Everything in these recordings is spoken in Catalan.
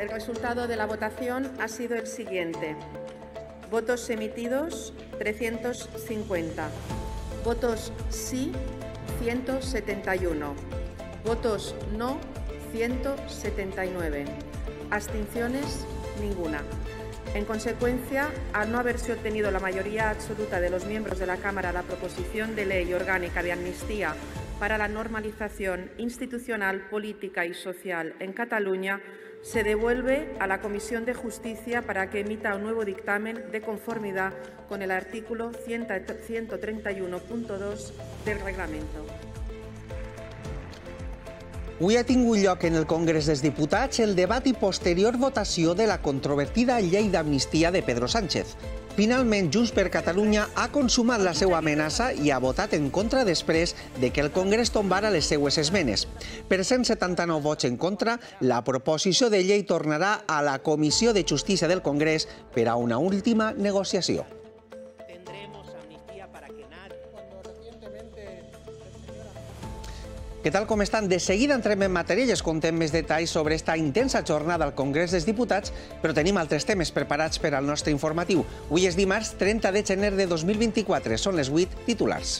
El resultado de la votación ha sido el siguiente. Votos emitidos 350. Votos sí 171. Votos no 179. Abstenciones ninguna. En consecuencia, al no haberse obtenido la mayoría absoluta de los miembros de la Cámara la proposición de ley orgánica de amnistía para la normalización institucional, política y social en Cataluña, se devuelve a la Comisión de Justicia para que emita un nuevo dictamen de conformidad con el artículo 131.2 del reglamento. Avui ha tingut en el congreso de Diputats el debate y posterior votación de la controvertida ley de amnistía de Pedro Sánchez. Finalment, Junts per Catalunya ha consumat la seva amenaça i ha votat en contra després de que el Congrés tombara les seues esmenes. Per 179 vots en contra, la proposició de llei tornarà a la Comissió de Justícia del Congrés per a una última negociació. Què tal com estan? De seguida entrem en matèria i es contem més detalls sobre esta intensa jornada al Congrés dels Diputats, però tenim altres temes preparats per al nostre informatiu. Avui és dimarts 30 de gener de 2024. Són les 8 titulars.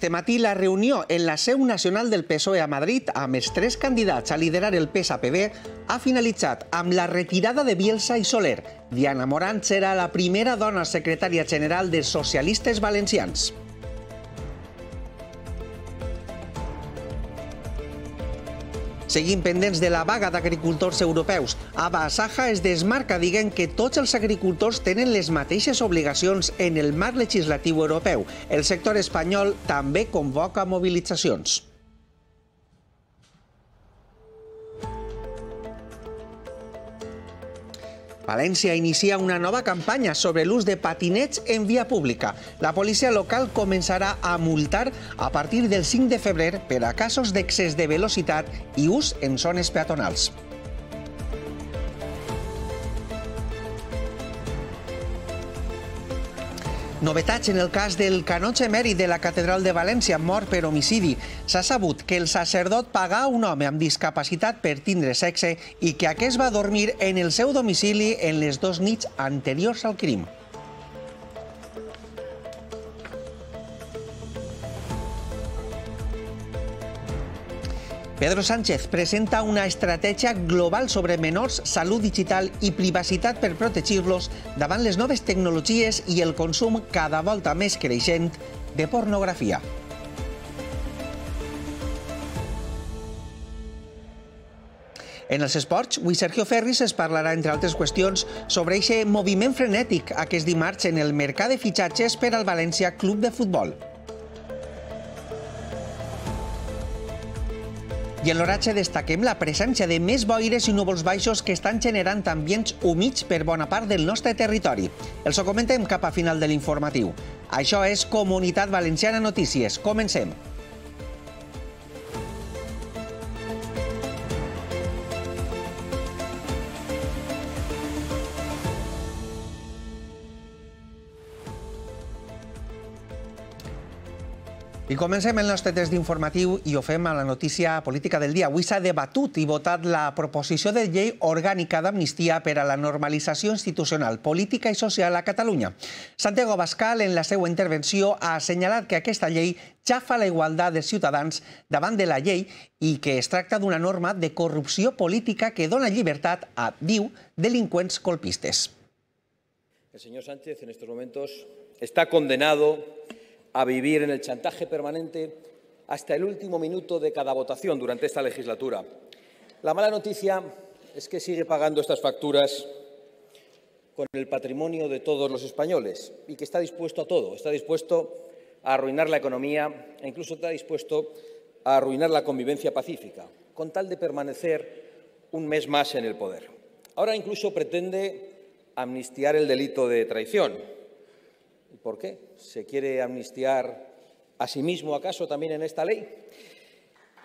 este matí la reunió en la seu nacional del PSOE a Madrid amb els tres candidats a liderar el PSPB ha finalitzat amb la retirada de Bielsa i Soler. Diana Morant serà la primera dona secretària general dels Socialistes Valencians. Seguim pendents de la vaga d'agricultors europeus. A Basaja es desmarca dient que tots els agricultors tenen les mateixes obligacions en el marc legislatiu europeu. El sector espanyol també convoca mobilitzacions. València inicia una nova campanya sobre l'ús de patinets en via pública. La policia local començarà a multar a partir del 5 de febrer per a casos d'excés de velocitat i ús en zones peatonals. Novetats en el cas del canotge emèrit de la Catedral de València, mort per homicidi. S'ha sabut que el sacerdot pagà un home amb discapacitat per tindre sexe i que aquest va dormir en el seu domicili en les dues nits anteriors al crim. Pedro Sánchez presenta una estratègia global sobre menors, salut digital i privacitat per protegir-los davant les noves tecnologies i el consum cada volta més creixent de pornografia. En els esports, avui Sergio Ferris es parlarà, entre altres qüestions, sobre aquest moviment frenètic aquest dimarts en el mercat de fitxatges per al València Club de Futbol. I en l'oratge destaquem la presència de més boires i núvols baixos que estan generant ambients humits per bona part del nostre territori. Els ho comentem cap a final de l'informatiu. Això és Comunitat Valenciana Notícies. Comencem. I comencem el nostre test d'informatiu i ho fem a la notícia política del dia. Avui s'ha debatut i votat la proposició de llei orgànica d'amnistia per a la normalització institucional, política i social a Catalunya. Santiago Bascal, en la seva intervenció, ha assenyalat que aquesta llei xafa la igualtat de ciutadans davant de la llei i que es tracta d'una norma de corrupció política que dona llibertat a, diu, delinqüents colpistes. El senyor Sánchez en aquests moments, està condenat a vivir en el chantaje permanente hasta el último minuto de cada votación durante esta legislatura. La mala noticia es que sigue pagando estas facturas con el patrimonio de todos los españoles y que está dispuesto a todo. Está dispuesto a arruinar la economía e incluso está dispuesto a arruinar la convivencia pacífica, con tal de permanecer un mes más en el poder. Ahora incluso pretende amnistiar el delito de traición, ¿Por qué? ¿Se quiere amnistiar a sí mismo acaso también en esta ley?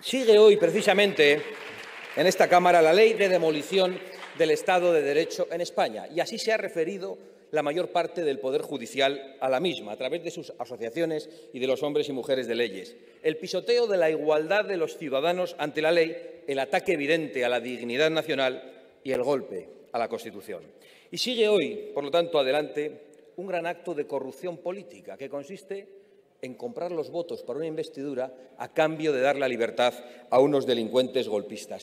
Sigue hoy precisamente en esta Cámara la ley de demolición del Estado de Derecho en España y así se ha referido la mayor parte del Poder Judicial a la misma, a través de sus asociaciones y de los hombres y mujeres de leyes. El pisoteo de la igualdad de los ciudadanos ante la ley, el ataque evidente a la dignidad nacional y el golpe a la Constitución. Y sigue hoy, por lo tanto, adelante un gran acto de corrupción política que consiste en comprar los votos para una investidura a cambio de dar la libertad a unos delincuentes golpistas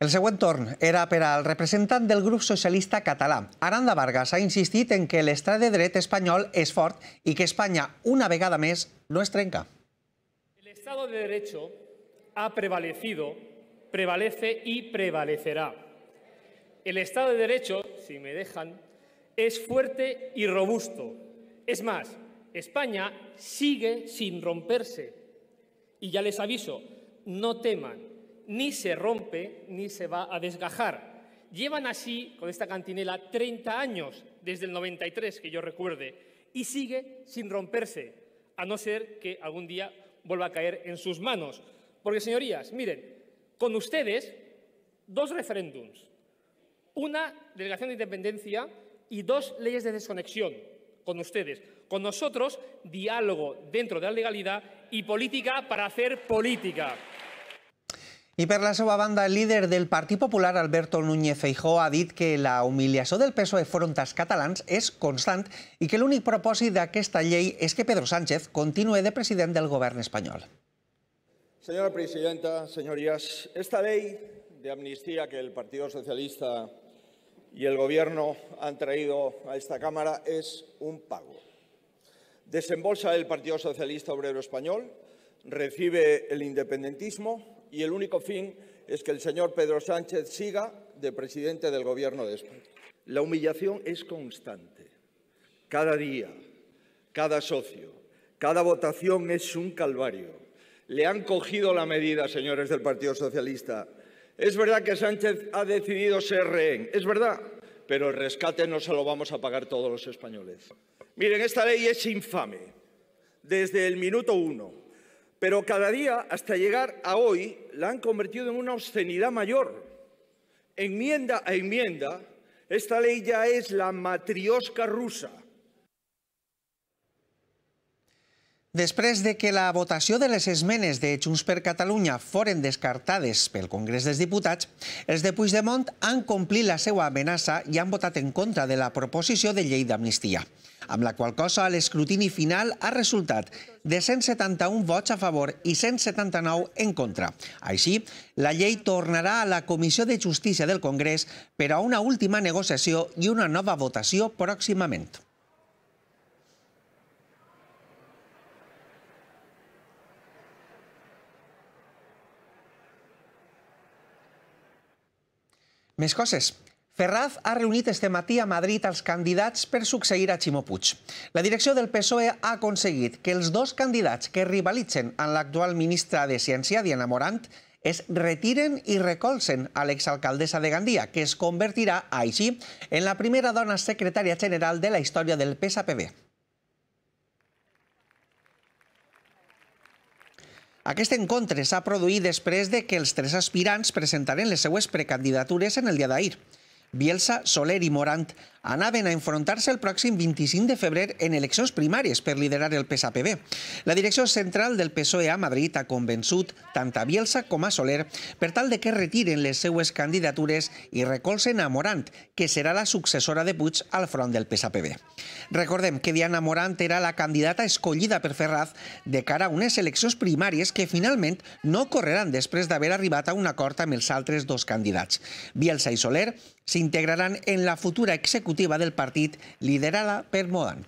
El segundo torn era per al representante del grupo socialista catalán Aranda Vargas ha insistido en que el estado de derecho español es fort y que españa una vegada mes no es El Estado de Derecho ha prevalecido, prevalece y prevalecerá. El Estado de Derecho, si me dejan, es fuerte y robusto. Es más, España sigue sin romperse. Y ya les aviso, no teman, ni se rompe ni se va a desgajar. Llevan así, con esta cantinela, 30 años, desde el 93, que yo recuerde, y sigue sin romperse, a no ser que algún día vuelva a caer en sus manos. Porque, señorías, miren, con ustedes, dos referéndums. Una delegación de independencia y dos leyes de desconexión con ustedes. Con nosotros, diálogo dentro de la legalidad y política para hacer política. I per la seva banda, el líder del Partit Popular, Alberto Núñez Feijó, ha dit que la humiliació del PSOE front als catalans és constant i que l'únic propòsit d'aquesta llei és que Pedro Sánchez continue de president del govern espanyol. Senyora presidenta, señorías, esta ley de amnistía que el Partido Socialista y el Gobierno han traído a esta Cámara es un pago. Desembolsa el Partido Socialista Obrero Español, recibe el independentismo y el único fin es que el señor Pedro Sánchez siga de presidente del Gobierno de España. La humillación es constante. Cada día, cada socio, cada votación es un calvario. Le han cogido la medida, señores del Partido Socialista. Es verdad que Sánchez ha decidido ser rehén, es verdad, pero el rescate no se lo vamos a pagar todos los españoles. Miren, esta ley es infame desde el minuto uno, pero cada día hasta llegar a hoy la han convertido en una obscenidad mayor. Enmienda a enmienda, esta ley ya es la matriosca rusa Després de que la votació de les esmenes de Junts per Catalunya foren descartades pel Congrés dels Diputats, els de Puigdemont han complit la seva amenaça i han votat en contra de la proposició de llei d'amnistia, amb la qual cosa l'escrutini final ha resultat de 171 vots a favor i 179 en contra. Així, la llei tornarà a la Comissió de Justícia del Congrés per a una última negociació i una nova votació pròximament. Més coses. Ferraz ha reunit este matí a Madrid els candidats per succeir a Ximo Puig. La direcció del PSOE ha aconseguit que els dos candidats que rivalitzen amb l'actual ministra de Ciència, Diana Morant, es retiren i recolzen a l'exalcaldessa de Gandia, que es convertirà, així, en la primera dona secretària general de la història del PSPB. Aquest encontre s'ha produït després de que els tres aspirants presentaren les seues precandidatures en el dia d'ahir. Bielsa, Soler i Morant anaven a enfrontar-se el pròxim 25 de febrer en eleccions primàries per liderar el PSPB. La direcció central del PSOE a Madrid ha convençut tant a Bielsa com a Soler per tal de que retiren les seues candidatures i recolzen a Morant, que serà la successora de Puig al front del PSPB. Recordem que Diana Morant era la candidata escollida per Ferraz de cara a unes eleccions primàries que finalment no correran després d'haver arribat a un acord amb els altres dos candidats. Bielsa i Soler s'interessen s'integraran en la futura executiva del partit liderada per Modant.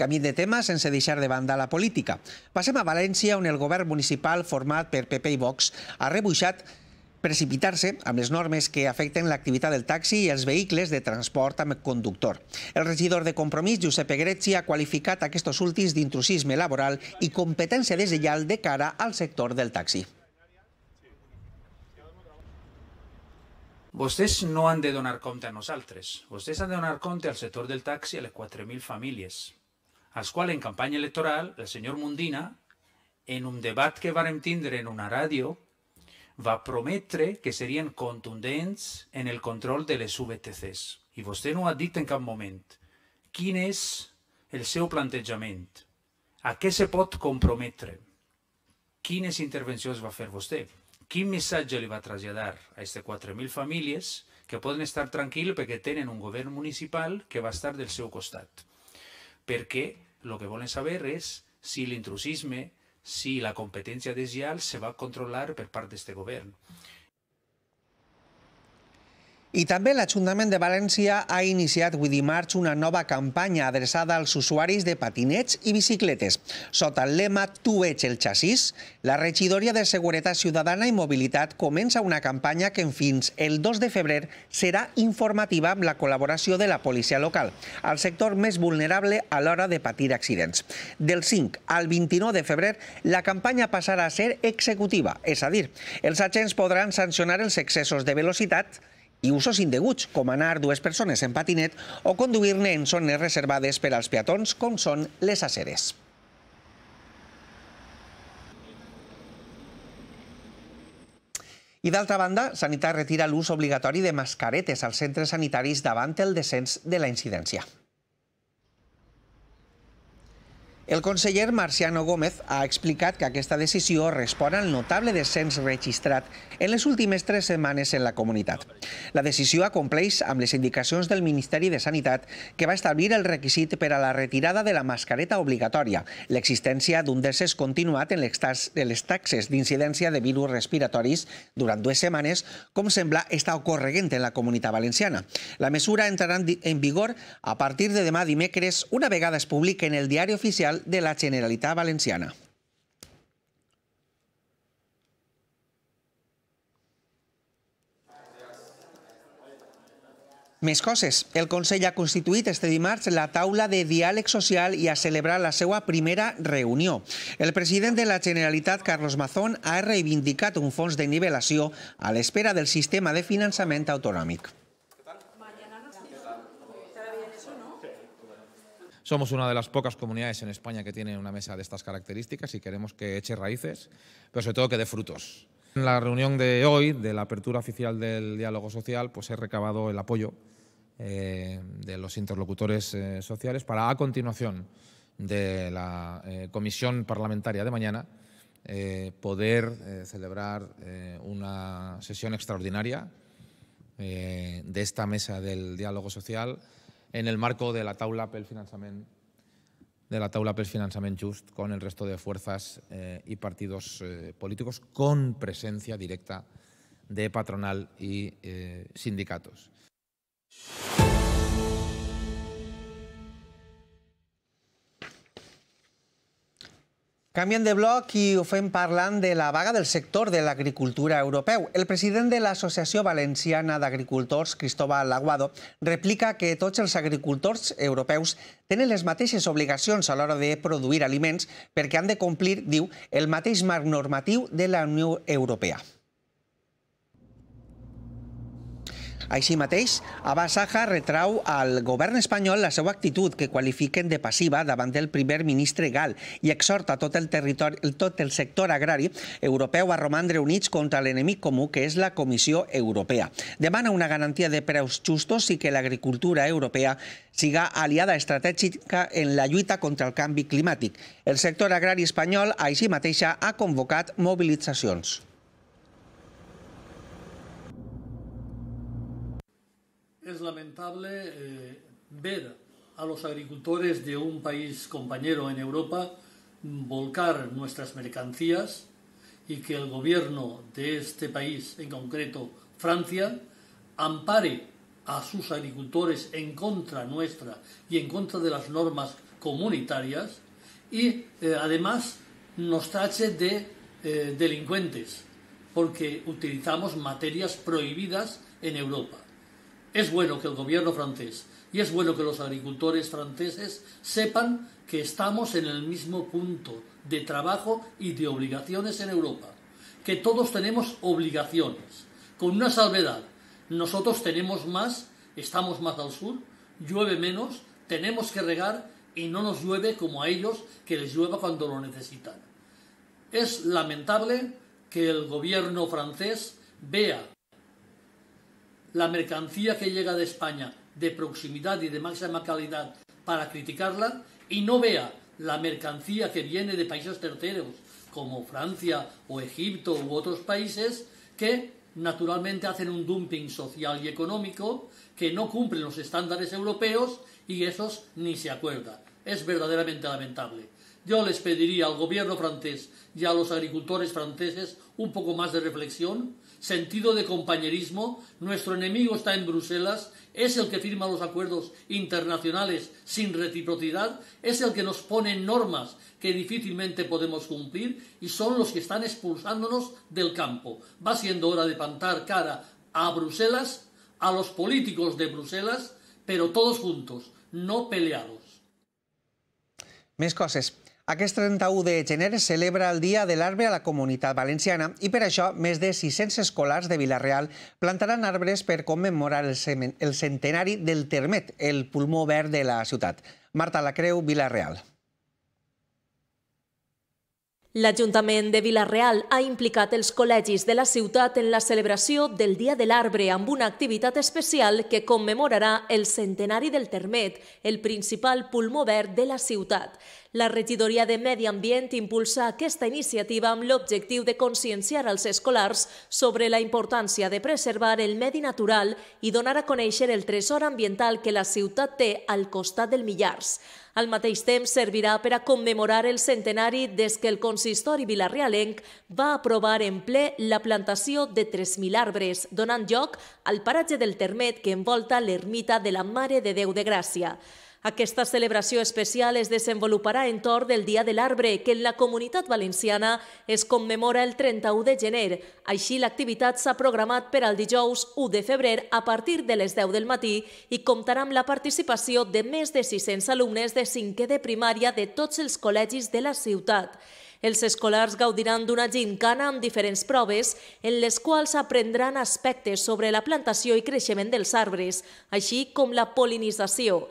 Camí de tema sense deixar de banda la política. Passem a València, on el govern municipal format per PP i Vox ha rebuixat precipitar-se amb les normes que afecten l'activitat del taxi i els vehicles de transport amb conductor. El regidor de Compromís, Josep Egretzi, ha qualificat aquests últims d'intrusisme laboral i competència deslleial de cara al sector del taxi. Vostès no han de donar compte a nosaltres. Vostès han de donar compte al sector del taxi a les 4.000 famílies, als quals en campanya electoral el senyor Mundina, en un debat que vam tindre en una ràdio, va prometre que serien contundents en el control de les VTCs. I vostè no ha dit en cap moment quin és el seu plantejament, a què se pot comprometre, quines intervencions va fer vostè, quin missatge li va traslladar a aquestes 4.000 famílies que poden estar tranquils perquè tenen un govern municipal que va estar del seu costat. Perquè el que volen saber és si l'intrusisme si la competencia de se va a controlar parte de este gobierno. I també l'Ajuntament de València ha iniciat avui dimarts una nova campanya adreçada als usuaris de patinets i bicicletes. Sota el lema Tu ets el xassís, la regidoria de Seguretat Ciutadana i Mobilitat comença una campanya que fins el 2 de febrer serà informativa amb la col·laboració de la policia local, al sector més vulnerable a l'hora de patir accidents. Del 5 al 29 de febrer, la campanya passarà a ser executiva, és a dir, els agents podran sancionar els excessos de velocitat i usos indeguts, com anar dues persones en patinet o conduir-ne en zones reservades per als peatons, com són les aceres. I d'altra banda, Sanitat retira l'ús obligatori de mascaretes als centres sanitaris davant el descens de la incidència. El conseller Marciano Gómez ha explicat que aquesta decisió respon al notable descens registrat en les últimes tres setmanes en la comunitat. La decisió acompleix amb les indicacions del Ministeri de Sanitat que va establir el requisit per a la retirada de la mascareta obligatòria, l'existència d'un descens continuat en les taxes d'incidència de virus respiratoris durant dues setmanes, com sembla estar ocorregent en la comunitat valenciana. La mesura entrarà en vigor a partir de demà dimecres, una vegada es publiqui en el diari oficial Social de la Generalitat Valenciana. Més coses. El Consell ha constituït este dimarts la taula de diàleg social i ha celebrat la seva primera reunió. El president de la Generalitat, Carlos Mazón, ha reivindicat un fons de nivelació a l'espera del sistema de finançament autonòmic. Somos una de las pocas comunidades en España que tiene una mesa de estas características y queremos que eche raíces, pero sobre todo que dé frutos. En la reunión de hoy, de la apertura oficial del diálogo social, pues he recabado el apoyo eh, de los interlocutores eh, sociales para, a continuación de la eh, comisión parlamentaria de mañana, poder celebrar una sesión extraordinaria de esta mesa del diálogo social en el marco de la taula pel finançament de la taula finançament just con el resto de fuerzas eh, y partidos eh, políticos con presencia directa de patronal y eh, sindicatos. Canviem de bloc i ho fem parlant de la vaga del sector de l'agricultura europeu. El president de l'Associació Valenciana d'Agricultors, Cristóbal Aguado, replica que tots els agricultors europeus tenen les mateixes obligacions a l'hora de produir aliments perquè han de complir, diu, el mateix marc normatiu de la Unió Europea. Així mateix, Abba Saja retrau al govern espanyol la seva actitud, que qualifiquen de passiva davant del primer ministre gal i exhorta tot el, territori, tot el sector agrari europeu a romandre units contra l'enemic comú, que és la Comissió Europea. Demana una garantia de preus justos i que l'agricultura europea siga aliada estratègica en la lluita contra el canvi climàtic. El sector agrari espanyol, així mateixa, ha convocat mobilitzacions. es lamentable eh, ver a los agricultores de un país compañero en Europa volcar nuestras mercancías y que el gobierno de este país, en concreto Francia, ampare a sus agricultores en contra nuestra y en contra de las normas comunitarias y eh, además nos tache de eh, delincuentes porque utilizamos materias prohibidas en Europa. Es bueno que el gobierno francés y es bueno que los agricultores franceses sepan que estamos en el mismo punto de trabajo y de obligaciones en Europa, que todos tenemos obligaciones, con una salvedad. Nosotros tenemos más, estamos más al sur, llueve menos, tenemos que regar y no nos llueve como a ellos que les llueva cuando lo necesitan. Es lamentable que el gobierno francés vea la mercancía que llega de España de proximidad y de máxima calidad para criticarla y no vea la mercancía que viene de países terceros como Francia o Egipto u otros países que naturalmente hacen un dumping social y económico que no cumplen los estándares europeos y esos ni se acuerda. Es verdaderamente lamentable. Yo les pediría al gobierno francés y a los agricultores franceses un poco más de reflexión sentido de compañerismo, nuestro enemigo está en Bruselas, es el que firma los acuerdos internacionales sin reciprocidad, es el que nos pone normas que difícilmente podemos cumplir y son los que están expulsándonos del campo. Va siendo hora de pantar cara a Bruselas, a los políticos de Bruselas, pero todos juntos, no peleados. Aquest 31 de gener es celebra el Dia de l'Arbre a la Comunitat Valenciana i per això més de 600 escolars de Vilareal plantaran arbres per commemorar el, centenari del Termet, el pulmó verd de la ciutat. Marta Lacreu, Vilareal. L'Ajuntament de Vilareal ha implicat els col·legis de la ciutat en la celebració del Dia de l'Arbre amb una activitat especial que commemorarà el centenari del Termet, el principal pulmó verd de la ciutat. La regidoria de Medi Ambient impulsa aquesta iniciativa amb l'objectiu de conscienciar els escolars sobre la importància de preservar el medi natural i donar a conèixer el tresor ambiental que la ciutat té al costat del Millars. Al mateix temps, servirà per a commemorar el centenari des que el consistori vilarrealenc va aprovar en ple la plantació de 3.000 arbres, donant lloc al paratge del Termet que envolta l'ermita de la Mare de Déu de Gràcia. Aquesta celebració especial es desenvoluparà en torn del Dia de l'Arbre, que en la comunitat valenciana es commemora el 31 de gener. Així, l'activitat s'ha programat per al dijous 1 de febrer a partir de les 10 del matí i comptarà amb la participació de més de 600 alumnes de 5è de primària de tots els col·legis de la ciutat. Els escolars gaudiran d'una gincana amb diferents proves en les quals aprendran aspectes sobre la plantació i creixement dels arbres, així com la polinització.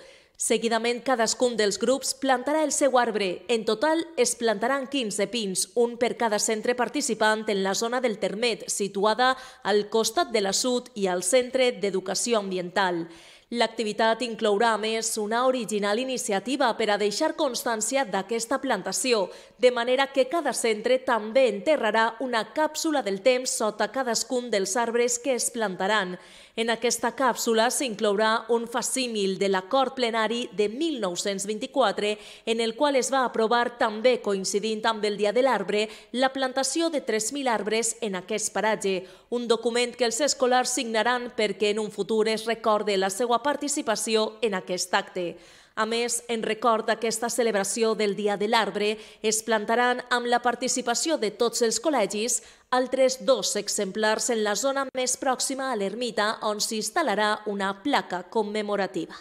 Seguidament, cadascun dels grups plantarà el seu arbre. En total, es plantaran 15 pins, un per cada centre participant en la zona del Termet, situada al costat de la Sud i al Centre d'Educació Ambiental. L'activitat inclourà, a més, una original iniciativa per a deixar constància d'aquesta plantació, de manera que cada centre també enterrarà una càpsula del temps sota cadascun dels arbres que es plantaran. En aquesta càpsula s'inclourà un facímil de l'acord plenari de 1924, en el qual es va aprovar també coincidint amb el Dia de l'Arbre la plantació de 3.000 arbres en aquest paratge, un document que els escolars signaran perquè en un futur es recorde la seva participació en aquest acte. A més, en record d'aquesta celebració del Dia de l'Arbre, es plantaran amb la participació de tots els col·legis altres dos exemplars en la zona més pròxima a l'ermita on s'instal·larà una placa commemorativa.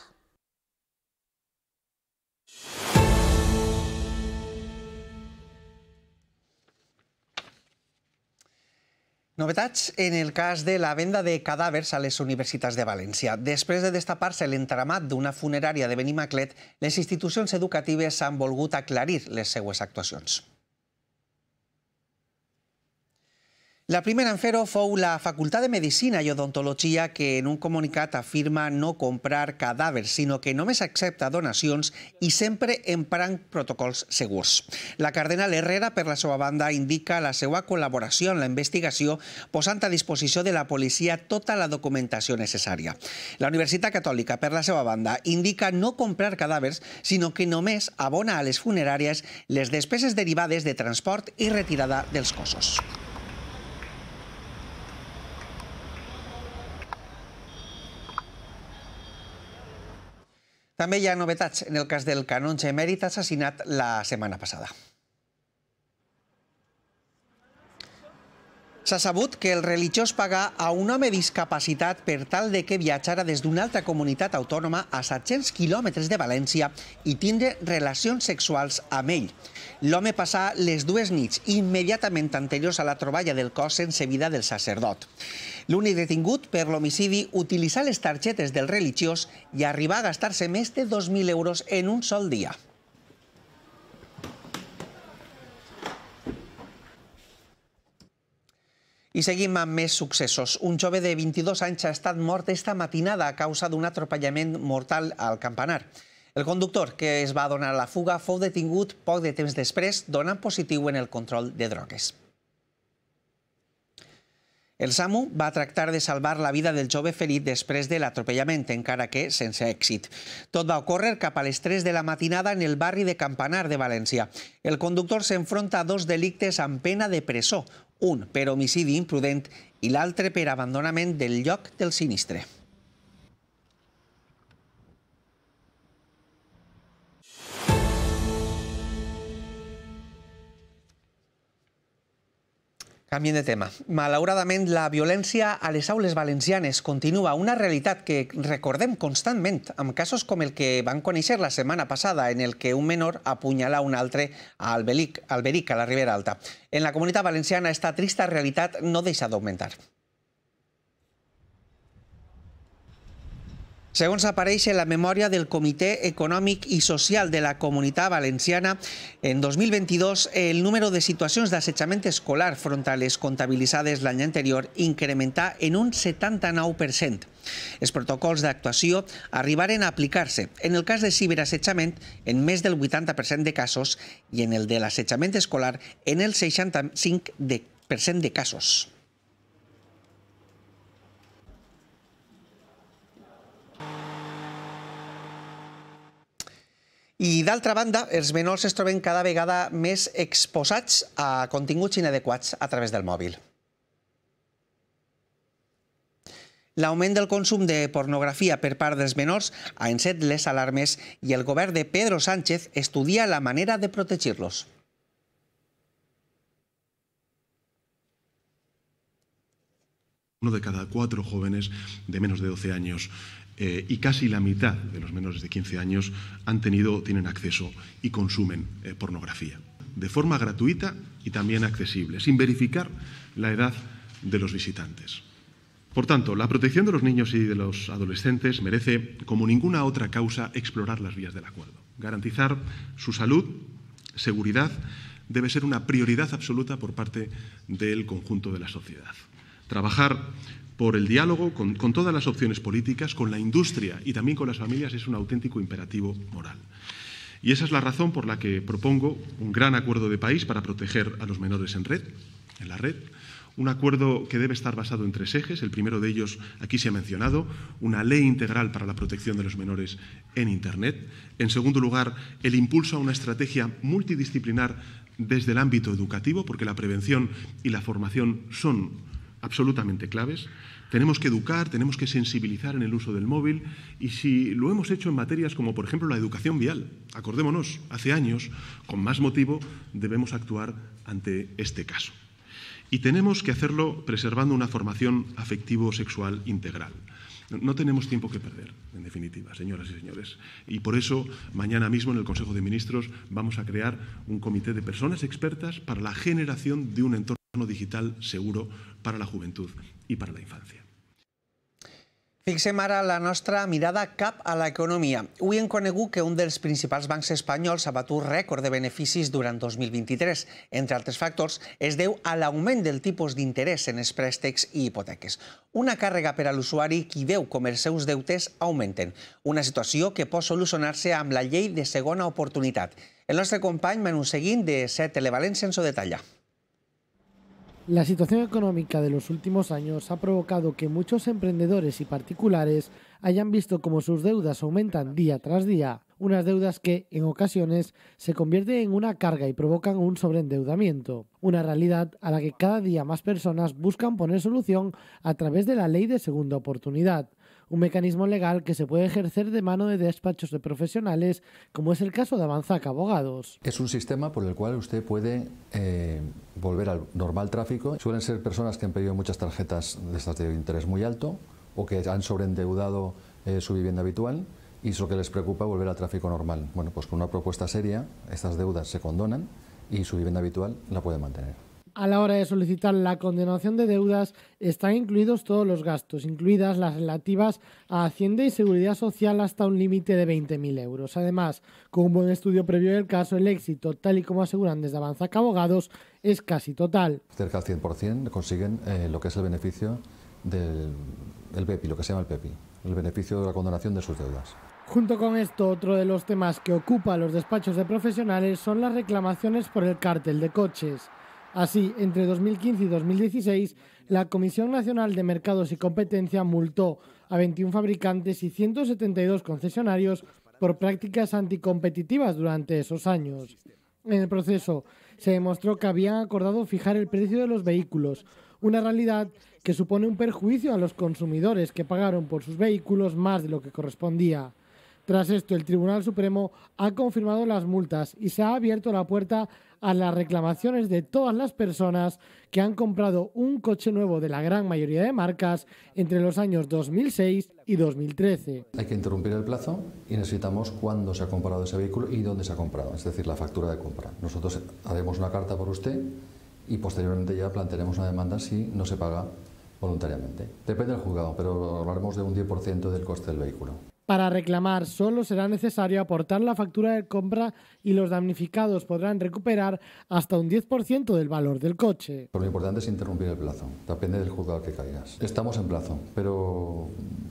Novetats en el cas de la venda de cadàvers a les universitats de València. Després de destapar-se l'entramat d'una funerària de Benimaclet, les institucions educatives han volgut aclarir les seues actuacions. La primera en fer-ho fou la Facultat de Medicina i Odontologia que en un comunicat afirma no comprar cadàvers, sinó que només accepta donacions i sempre emprant protocols segurs. La Cardenal Herrera, per la seva banda, indica la seva col·laboració en la investigació posant a disposició de la policia tota la documentació necessària. La Universitat Catòlica, per la seva banda, indica no comprar cadàvers, sinó que només abona a les funeràries les despeses derivades de transport i retirada dels cossos. També hi ha novetats en el cas del canonge emèrit assassinat la setmana passada. S'ha sabut que el religiós pagà a un home discapacitat per tal de que viatjara des d'una altra comunitat autònoma a 700 quilòmetres de València i tindre relacions sexuals amb ell. L'home passà les dues nits immediatament anteriors a la troballa del cos sense vida del sacerdot. L'únic detingut per l'homicidi utilitzar les targetes del religiós i arribar a gastar-se més de 2.000 euros en un sol dia. I seguim amb més successos. Un jove de 22 anys ha estat mort esta matinada a causa d'un atropellament mortal al campanar. El conductor, que es va donar a la fuga, fou detingut poc de temps després, donant positiu en el control de drogues. El SAMU va tractar de salvar la vida del jove ferit després de l'atropellament, encara que sense èxit. Tot va ocórrer cap a les 3 de la matinada en el barri de Campanar de València. El conductor s'enfronta a dos delictes amb pena de presó, un per homicidi imprudent i l'altre per abandonament del lloc del sinistre. Canviem de tema. Malauradament, la violència a les aules valencianes continua una realitat que recordem constantment, amb casos com el que van conèixer la setmana passada, en el que un menor apunyala un altre a Alberic, a la Ribera Alta. En la comunitat valenciana, aquesta trista realitat no deixa d'augmentar. Segons apareix en la memòria del Comitè Econòmic i Social de la Comunitat Valenciana, en 2022 el número de situacions d'assetjament escolar front a les comptabilitzades l'any anterior incrementà en un 79%. Els protocols d'actuació arribaren a aplicar-se, en el cas de ciberassetjament, en més del 80% de casos i en el de l'assetjament escolar, en el 65% de casos. I, d'altra banda, els menors es troben cada vegada més exposats a continguts inadequats a través del mòbil. L'augment del consum de pornografia per part dels menors ha encet les alarmes i el govern de Pedro Sánchez estudia la manera de protegir-los. Uno de cada cuatro jóvenes de menos de 12 años eh, y casi la mitad de los menores de 15 años han tenido, tienen acceso y consumen eh, pornografía de forma gratuita y también accesible, sin verificar la edad de los visitantes. Por tanto, la protección de los niños y de los adolescentes merece, como ninguna otra causa, explorar las vías del acuerdo. Garantizar su salud, seguridad, debe ser una prioridad absoluta por parte del conjunto de la sociedad. Trabajar por el diálogo con, todas las opciones políticas, con la industria y también con las familias es un auténtico imperativo moral. Y esa es la razón por la que propongo un gran acuerdo de país para proteger a los menores en red, en la red. Un acuerdo que debe estar basado en tres ejes. El primero de ellos aquí se ha mencionado, una ley integral para la protección de los menores en Internet. En segundo lugar, el impulso a una estrategia multidisciplinar desde el ámbito educativo, porque la prevención y la formación son absolutamente claves. Tenemos que educar, tenemos que sensibilizar en el uso del móvil y si lo hemos hecho en materias como por ejemplo la educación vial, acordémonos, hace años, con más motivo debemos actuar ante este caso. Y tenemos que hacerlo preservando una formación afectivo-sexual integral. No tenemos tiempo que perder, en definitiva, señoras y señores. Y por eso, mañana mismo en el Consejo de Ministros vamos a crear un comité de personas expertas para la generación de un entorno digital seguro para la juventud i para la infància. Fixem ara la nostra mirada cap a l'economia. Avui hem conegut que un dels principals bancs espanyols ha batut rècord de beneficis durant 2023. Entre altres factors, es deu a l'augment del tipus d'interès en els préstecs i hipoteques. Una càrrega per a l'usuari qui veu com els seus deutes augmenten. Una situació que pot solucionar-se amb la llei de segona oportunitat. El nostre company Manu Seguin, de 7 Televalència, ens ho detalla. La situación económica de los últimos años ha provocado que muchos emprendedores y particulares hayan visto cómo sus deudas aumentan día tras día, unas deudas que, en ocasiones, se convierten en una carga y provocan un sobreendeudamiento, una realidad a la que cada día más personas buscan poner solución a través de la ley de segunda oportunidad, un mecanismo legal que se puede ejercer de mano de despachos de profesionales, como es el caso de Avanzac Abogados. Es un sistema por el cual usted puede eh, volver al normal tráfico. Suelen ser personas que han pedido muchas tarjetas de estas de interés muy alto o que han sobreendeudado eh, su vivienda habitual y eso que les preocupa volver al tráfico normal. Bueno, pues con una propuesta seria, estas deudas se condonan y su vivienda habitual la puede mantener a la hora de solicitar la condenación de deudas están incluidos todos los gastos, incluidas las relativas a Hacienda y Seguridad Social hasta un límite de 20.000 euros. Además, con un buen estudio previo del caso, el éxito, tal y como aseguran desde Avanzacabogados, Abogados, es casi total. Cerca del 100% consiguen eh, lo que es el beneficio del, PEPI, lo que se llama el PEPI, el beneficio de la condenación de sus deudas. Junto con esto, otro de los temas que ocupa los despachos de profesionales son las reclamaciones por el cártel de coches. Así, entre 2015 y 2016, la Comisión Nacional de Mercados y Competencia multó a 21 fabricantes y 172 concesionarios por prácticas anticompetitivas durante esos años. En el proceso se demostró que habían acordado fijar el precio de los vehículos, una realidad que supone un perjuicio a los consumidores que pagaron por sus vehículos más de lo que correspondía. Tras esto, el Tribunal Supremo ha confirmado las multas y se ha abierto la puerta a las reclamaciones de todas las personas que han comprado un coche nuevo de la gran mayoría de marcas entre los años 2006 y 2013. Hay que interrumpir el plazo y necesitamos cuándo se ha comprado ese vehículo y dónde se ha comprado, es decir, la factura de compra. Nosotros haremos una carta por usted y posteriormente ya plantearemos una demanda si no se paga voluntariamente. Depende del juzgado, pero hablaremos de un 10% del coste del vehículo. Para reclamar solo será necesario aportar la factura de compra y los damnificados podrán recuperar hasta un 10% del valor del coche. Lo importante es interrumpir el plazo, depende del juzgado que caigas. Estamos en plazo, pero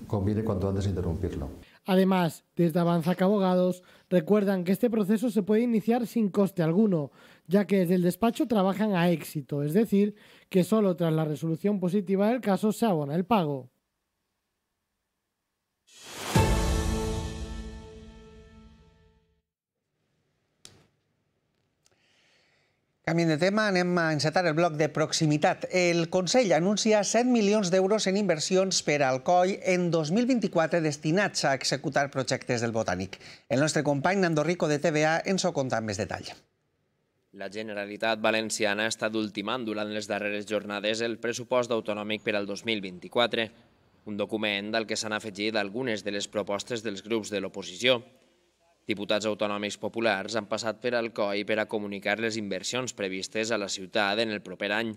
conviene cuanto antes interrumpirlo. Además, desde Avanza Abogados recuerdan que este proceso se puede iniciar sin coste alguno, ya que desde el despacho trabajan a éxito, es decir, que solo tras la resolución positiva del caso se abona el pago. Canvi de tema, anem a encetar el bloc de proximitat. El Consell anuncia 100 milions d'euros en inversions per al COI en 2024 destinats a executar projectes del Botànic. El nostre company Nando Rico de TVA ens ho compta amb més detall. La Generalitat Valenciana ha estat ultimant durant les darreres jornades el pressupost autonòmic per al 2024, un document del que s'han afegit algunes de les propostes dels grups de l'oposició. Diputats autonòmics populars han passat per al COI per a comunicar les inversions previstes a la ciutat en el proper any.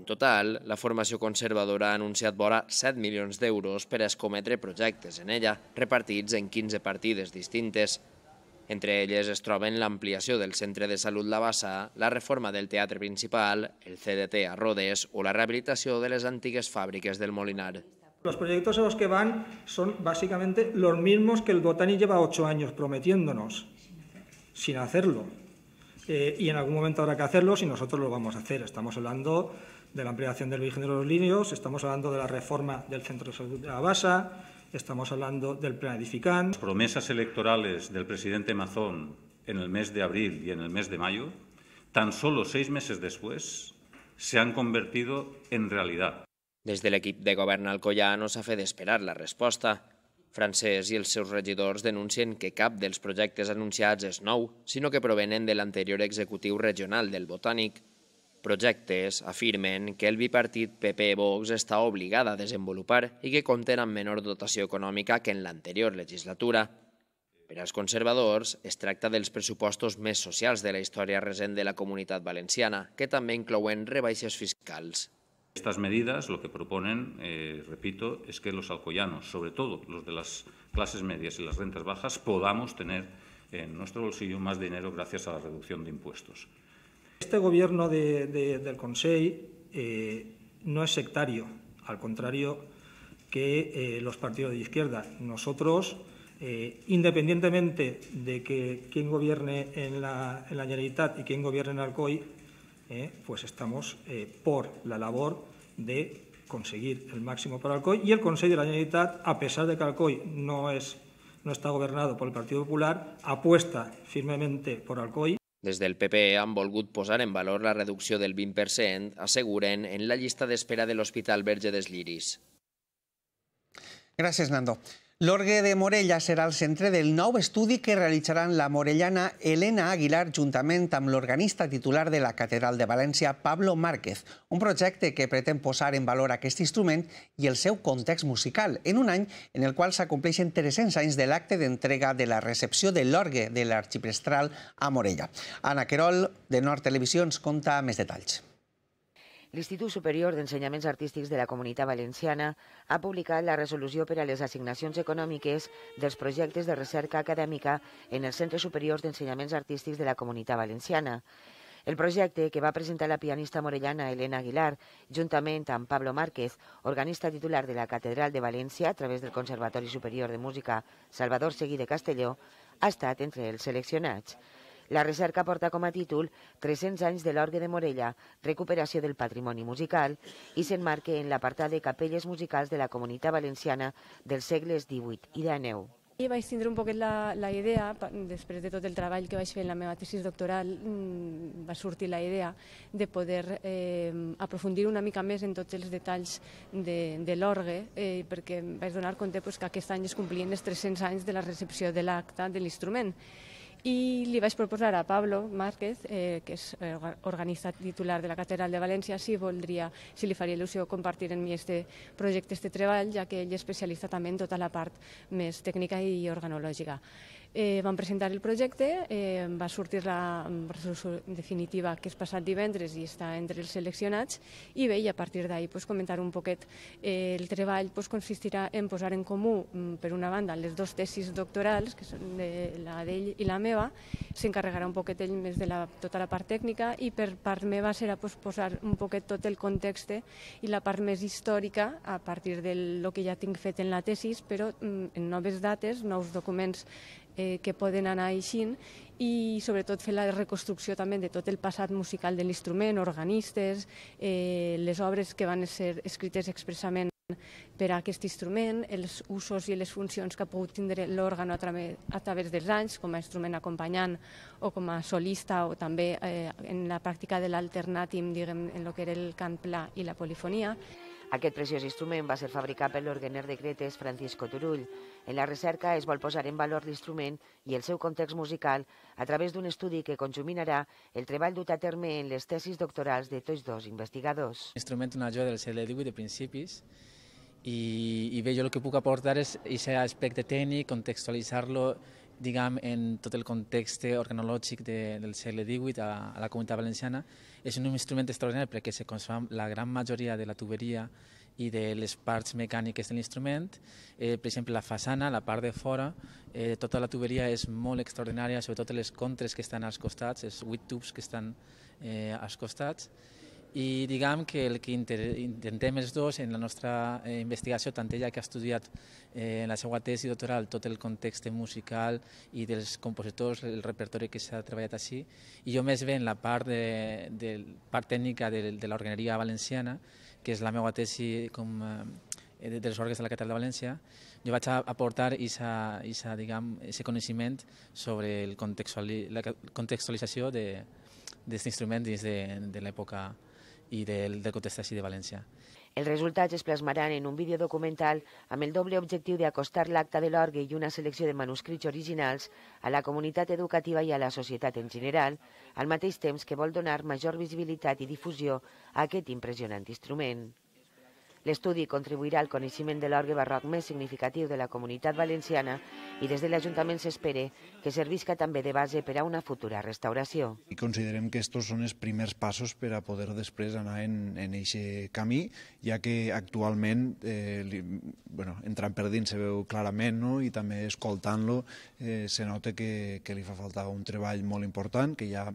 En total, la formació conservadora ha anunciat vora 7 milions d'euros per a escometre projectes en ella, repartits en 15 partides distintes. Entre elles es troben l'ampliació del Centre de Salut La Bassa, la reforma del teatre principal, el CDT a Rodes o la rehabilitació de les antigues fàbriques del Molinar. Los proyectos a los que van son básicamente los mismos que el Botani lleva ocho años prometiéndonos, sin hacerlo. Eh, y en algún momento habrá que hacerlo si nosotros lo vamos a hacer. Estamos hablando de la ampliación del Virgen de los Líneos, estamos hablando de la reforma del Centro de Salud de la Basa, estamos hablando del planificante. Las promesas electorales del presidente Mazón en el mes de abril y en el mes de mayo, tan solo seis meses después, se han convertido en realidad. Des de l'equip de govern alcoià no s'ha fet esperar la resposta. Francès i els seus regidors denuncien que cap dels projectes anunciats és nou, sinó que provenen de l'anterior executiu regional del Botànic. Projectes, afirmen, que el bipartit PP-Vox està obligat a desenvolupar i que compten amb menor dotació econòmica que en l'anterior legislatura. Per als conservadors, es tracta dels pressupostos més socials de la història recent de la comunitat valenciana, que també inclouen rebaixes fiscals Estas medidas lo que proponen, eh, repito, es que los alcoyanos, sobre todo los de las clases medias y las rentas bajas, podamos tener en nuestro bolsillo más dinero gracias a la reducción de impuestos. Este gobierno del Consejo eh, no es sectario, al contrario que eh, los partidos de izquierda. Nosotros, independientemente de que quien gobierne en la, Generalitat y quien gobierne en Alcoy, eh, pues estamos eh, por la labor de conseguir el máximo para Alcoy y el Consell de la Generalitat, a pesar de que Alcoy no, es, no está gobernado por el Partido Popular, apuesta firmemente por Alcoy. Des del PP e han volgut posar en valor la reducció del 20%, asseguren, en la llista d'espera de l'Hospital Verge dels Lliris. Gràcies, Nando. L'Orgue de Morella serà el centre del nou estudi que realitzaran la morellana Helena Aguilar juntament amb l'organista titular de la Catedral de València, Pablo Márquez, un projecte que pretén posar en valor aquest instrument i el seu context musical, en un any en el qual s'acompleixen 300 anys de l'acte d'entrega de la recepció de l'Orgue de l'Arxiprestral a Morella. Ana Querol, de Nord Televisions, conta més detalls l'Institut Superior d'Ensenyaments Artístics de la Comunitat Valenciana ha publicat la resolució per a les assignacions econòmiques dels projectes de recerca acadèmica en els Centres Superiors d'Ensenyaments Artístics de la Comunitat Valenciana. El projecte que va presentar la pianista morellana Elena Aguilar, juntament amb Pablo Márquez, organista titular de la Catedral de València a través del Conservatori Superior de Música Salvador Seguí de Castelló, ha estat entre els seleccionats. La recerca porta com a títol 300 anys de l'orgue de Morella, recuperació del patrimoni musical i s'enmarca en l'apartat de capelles musicals de la comunitat valenciana dels segles XVIII i XIX. I vaig tindre un poquet la, la idea, després de tot el treball que vaig fer en la meva tesi doctoral, mm, va sortir la idea de poder eh, aprofundir una mica més en tots els detalls de, de l'orgue, eh, perquè vaig donar compte pues, que aquest any es complien els 300 anys de la recepció de l'acta de l'instrument i li vaig proposar a Pablo Márquez, eh, que és eh, organista titular de la Catedral de València, si voldria, si li faria il·lusió compartir amb mi este projecte, aquest treball, ja que ell és especialista també en tota la part més tècnica i organològica. Eh, vam presentar el projecte, eh, va sortir la resolució definitiva que és passat divendres i està entre els seleccionats i bé, i a partir d'ahir pues, comentar un poquet eh, el treball pues, consistirà en posar en comú mm, per una banda les dues tesis doctorals que són de, la d'ell i la meva s'encarregarà un poquet ell més de la, tota la part tècnica i per part meva serà pues, posar un poquet tot el context i la part més històrica a partir del lo que ja tinc fet en la tesis però mm, en noves dates, nous documents eh, que poden anar eixint i sobretot fer la reconstrucció també de tot el passat musical de l'instrument, organistes, eh, les obres que van ser escrites expressament per a aquest instrument, els usos i les funcions que ha pogut tindre l'òrgan a, a través dels anys, com a instrument acompanyant o com a solista o també eh, en la pràctica de l'alternatim, diguem, en el que era el cant pla i la polifonia. Aquest preciós instrument va ser fabricat per l'organer de Cretes Francisco Turull. En la recerca es vol posar en valor l'instrument i el seu context musical a través d'un estudi que conjuminarà el treball dut a terme en les tesis doctorals de tots dos investigadors. L'instrument una joia del segle XVIII de principis i, i bé, jo el que puc aportar és aquest aspecte tècnic, contextualitzar-lo diguem, en tot el context organològic de, del segle XVIII a, a la comunitat valenciana, és un instrument extraordinari perquè se conserva la gran majoria de la tuberia i de les parts mecàniques de l'instrument. Eh, per exemple, la façana, la part de fora, eh, tota la tuberia és molt extraordinària, sobretot les contres que estan als costats, els 8 tubs que estan eh, als costats, i diguem que el que intentem els dos en la nostra eh, investigació, tant ella que ha estudiat eh, en la seva tesi doctoral tot el context musical i dels compositors, el repertori que s'ha treballat així, i jo més bé en la part, de, de, part tècnica de, de l'organeria valenciana, que és la meva tesi com, eh, dels orgues de la Catedral de València, jo vaig aportar aquest coneixement sobre el contextuali, la contextualització d'aquest instrument dins de, de l'època valenciana i del, del context de València. Els resultats es plasmaran en un vídeo documental amb el doble objectiu d'acostar l'acta de l'orgue i una selecció de manuscrits originals a la comunitat educativa i a la societat en general, al mateix temps que vol donar major visibilitat i difusió a aquest impressionant instrument. L'estudi contribuirà al coneixement de l'orgue barroc més significatiu de la comunitat valenciana i des de l'Ajuntament s'espera que servisca també de base per a una futura restauració. I considerem que estos són els primers passos per a poder després anar en, en aquest camí, ja que actualment, eh, li, bueno, entrant per dins se veu clarament no? i també escoltant-lo eh, se nota que, que li fa falta un treball molt important, que ja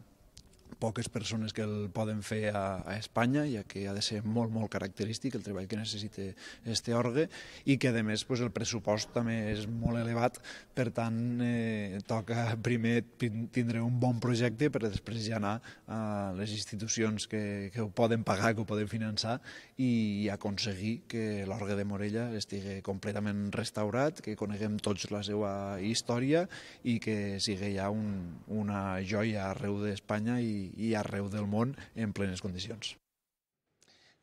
poques persones que el poden fer a, a Espanya, ja que ha de ser molt, molt característic el treball que necessita este orgue i que, a més, pues, el pressupost també és molt elevat, per tant, eh, toca primer tindre un bon projecte per després ja anar a les institucions que, que ho poden pagar, que ho poden finançar i aconseguir que l'orgue de Morella estigui completament restaurat, que coneguem tots la seva història i que sigui ja un, una joia arreu d'Espanya i, i, arreu del món en plenes condicions.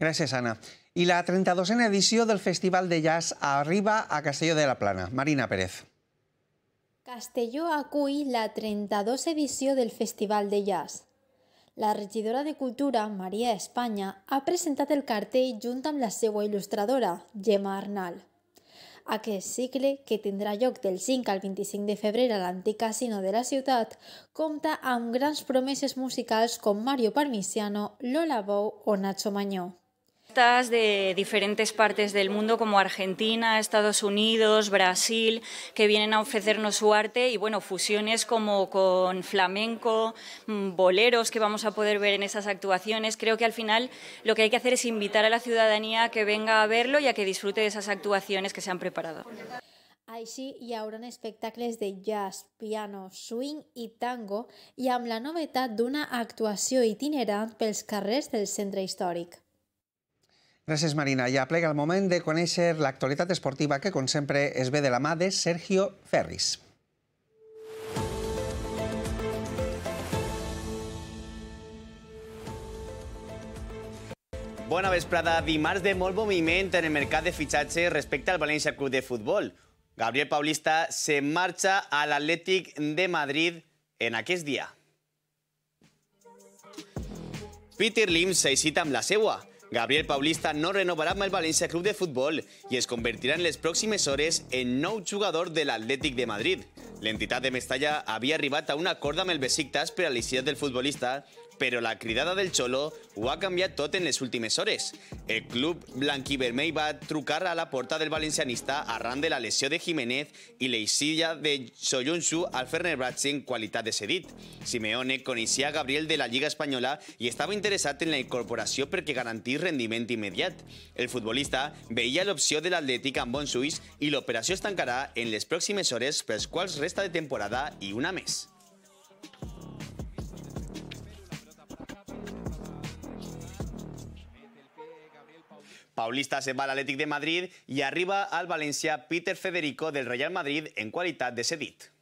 Gràcies, Anna. I la 32a edició del Festival de Jazz arriba a Castelló de la Plana. Marina Pérez. Castelló acull la 32a edició del Festival de Jazz. La regidora de Cultura, Maria Espanya, ha presentat el cartell junt amb la seva il·lustradora, Gemma Arnal. Aquest cicle, que tindrà lloc del 5 al 25 de febrer a l'antic casino de la ciutat, compta amb grans promeses musicals com Mario Parmigiano, Lola Bou o Nacho Mañó. de diferentes partes del mundo como Argentina, Estados Unidos, Brasil, que vienen a ofrecernos su arte y bueno, fusiones como con flamenco, mm, boleros que vamos a poder ver en esas actuaciones. Creo que al final lo que hay que hacer es invitar a la ciudadanía a que venga a verlo y a que disfrute de esas actuaciones que se han preparado. sí hi en espectáculos de jazz, piano, swing y tango y a la de d'una actuació itinerant pels carrers del centre històric. Gràcies, Marina. Ja plega el moment de conèixer l'actualitat esportiva que, com sempre, es ve de la mà de Sergio Ferris. Bona vesprada. Dimarts de molt moviment en el mercat de fitxatge respecte al València Club de Futbol. Gabriel Paulista se marxa a l'Atlètic de Madrid en aquest dia. Peter Lim s'excita amb la seua. Gabriel Paulista no renovará más el Valencia Club de Fútbol y es convertirá en las próximos horas en no jugador del Athletic de Madrid. La entidad de Mestalla había arribado a un acuerdo con el Besiktas para la del futbolista pero la criada del Cholo va ha cambiar todo en las últimas horas. El club blanquivermell va trucar a la puerta del valencianista arran de la lesión de Jiménez y leisilla de Soyunsu al Fenerbahçe en cualidad de Sedit. Simeone a Gabriel de la Liga Española y estaba interesado en la incorporación porque garantís rendimiento inmediato. El futbolista veía la opción de l'Atlètic amb Bon suiz y la operación estancará en las próximas horas, pels quals resta de temporada y una mes. Paulista se va al Athletic de Madrid y arriba al Valencia Peter Federico del Real Madrid en cualidad de sedit.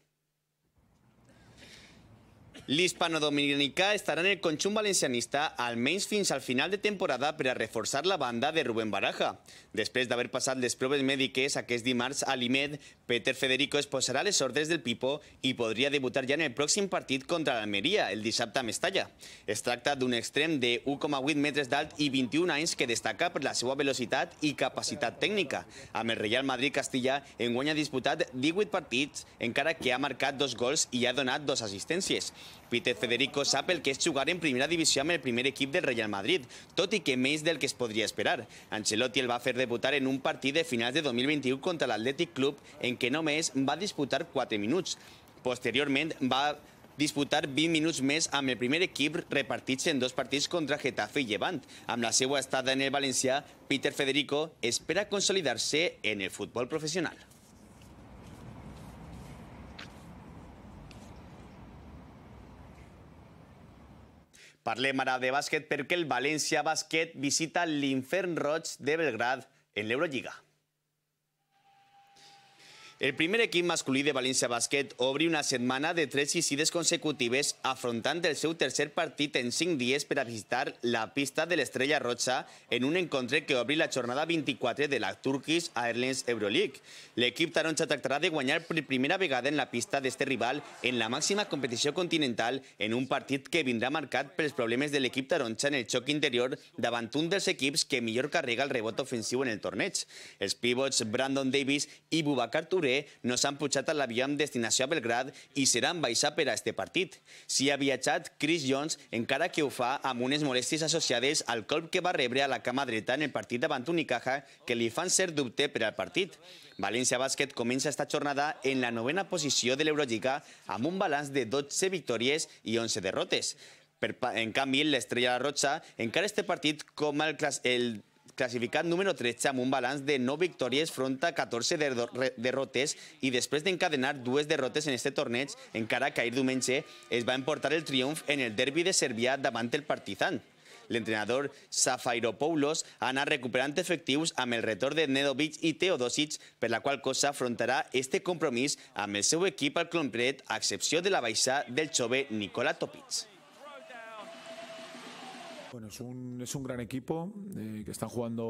L'hispano-dominicà estarà en el conjunt valencianista almenys fins al final de temporada per a reforçar la banda de Rubén Baraja. Després d'haver passat les proves mèdiques aquest dimarts a l'IMED, Peter Federico es posarà les ordres del Pipo i podria debutar ja en el pròxim partit contra l'Almeria, el dissabte a Mestalla. Es tracta d'un extrem de 1,8 metres d'alt i 21 anys que destaca per la seva velocitat i capacitat tècnica. Amb el Real Madrid-Castilla, en guany ha disputat 18 partits, encara que ha marcat dos gols i ha donat dues assistències. Peter Federico sap el que és jugar en primera divisió amb el primer equip del Real Madrid, tot i que més del que es podria esperar. Ancelotti el va fer debutar en un partit de finals de 2021 contra l'Atlètic Club, en què només va disputar 4 minuts. Posteriorment va disputar 20 minuts més amb el primer equip repartits en dos partits contra Getafe i Levant. Amb la seva estada en el Valencià, Peter Federico espera consolidar-se en el futbol professional. Parlem ara de bàsquet perquè el València Bàsquet visita l'Infern Roig de Belgrad en l'Eurolliga. El primer equip masculí de València Basquet obri una setmana de tres visites consecutives afrontant el seu tercer partit en cinc dies per a visitar la pista de l'Estrella Roja en un encontre que obri la jornada 24 de la Turkish Airlines Euroleague. L'equip taronja tractarà de guanyar per primera vegada en la pista d'este rival en la màxima competició continental en un partit que vindrà marcat pels problemes de l'equip taronja en el xoc interior davant un dels equips que millor carrega el rebot ofensiu en el torneig. Els pivots Brandon Davis i Bubacar Touré no s'han pujat a l'avió amb destinació a Belgrad i seran envaixat per a este partit. S'hi ha viatjat Chris Jones, encara que ho fa amb unes molèsties associades al colp que va rebre a la cama dreta en el partit davant Unicaja que li fan ser dubte per al partit. València Bàsquet comença esta jornada en la novena posició de l'Eurolliga amb un balanç de 12 victòries i 11 derrotes. Per, en canvi, l'estrella roja encara este partit com el classificat número 13 amb un balanç de 9 victòries front a 14 derrotes i després d'encadenar dues derrotes en este torneig, encara que ahir diumenge es va emportar el triomf en el derbi de Cervià davant el Partizan. L'entrenador Zafairopoulos ha anat recuperant efectius amb el retorn de Nedovic i Teodosic, per la qual cosa afrontarà este compromís amb el seu equip al complet, a excepció de la baixa del jove Nicola Topic. Bueno, es un, es un gran equipo eh, que están jugando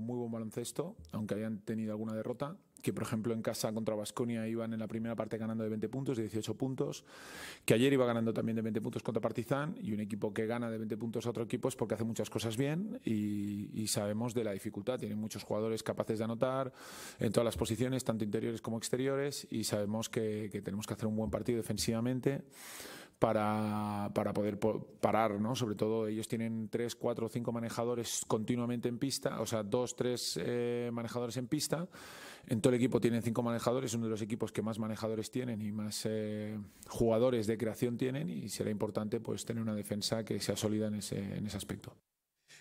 muy buen baloncesto, aunque hayan tenido alguna derrota. Que, por ejemplo, en casa contra Vasconia iban en la primera parte ganando de 20 puntos, de 18 puntos. Que ayer iba ganando también de 20 puntos contra Partizan. Y un equipo que gana de 20 puntos a otro equipo es porque hace muchas cosas bien y, sabemos de la dificultad. Tienen muchos jugadores capaces de anotar en todas las posiciones, tanto interiores como exteriores. Y sabemos que, que tenemos que hacer un buen partido defensivamente para, poder parar, Sobre todo ellos tienen tres, cuatro, cinco manejadores continuamente en pista, o sea, dos, tres eh, manejadores en pista. En todo el equipo tienen cinco manejadores, uno de los equipos que más manejadores tienen y más eh, jugadores de creación tienen y será importante pues tener una defensa que sea sólida en ese, en ese aspecto.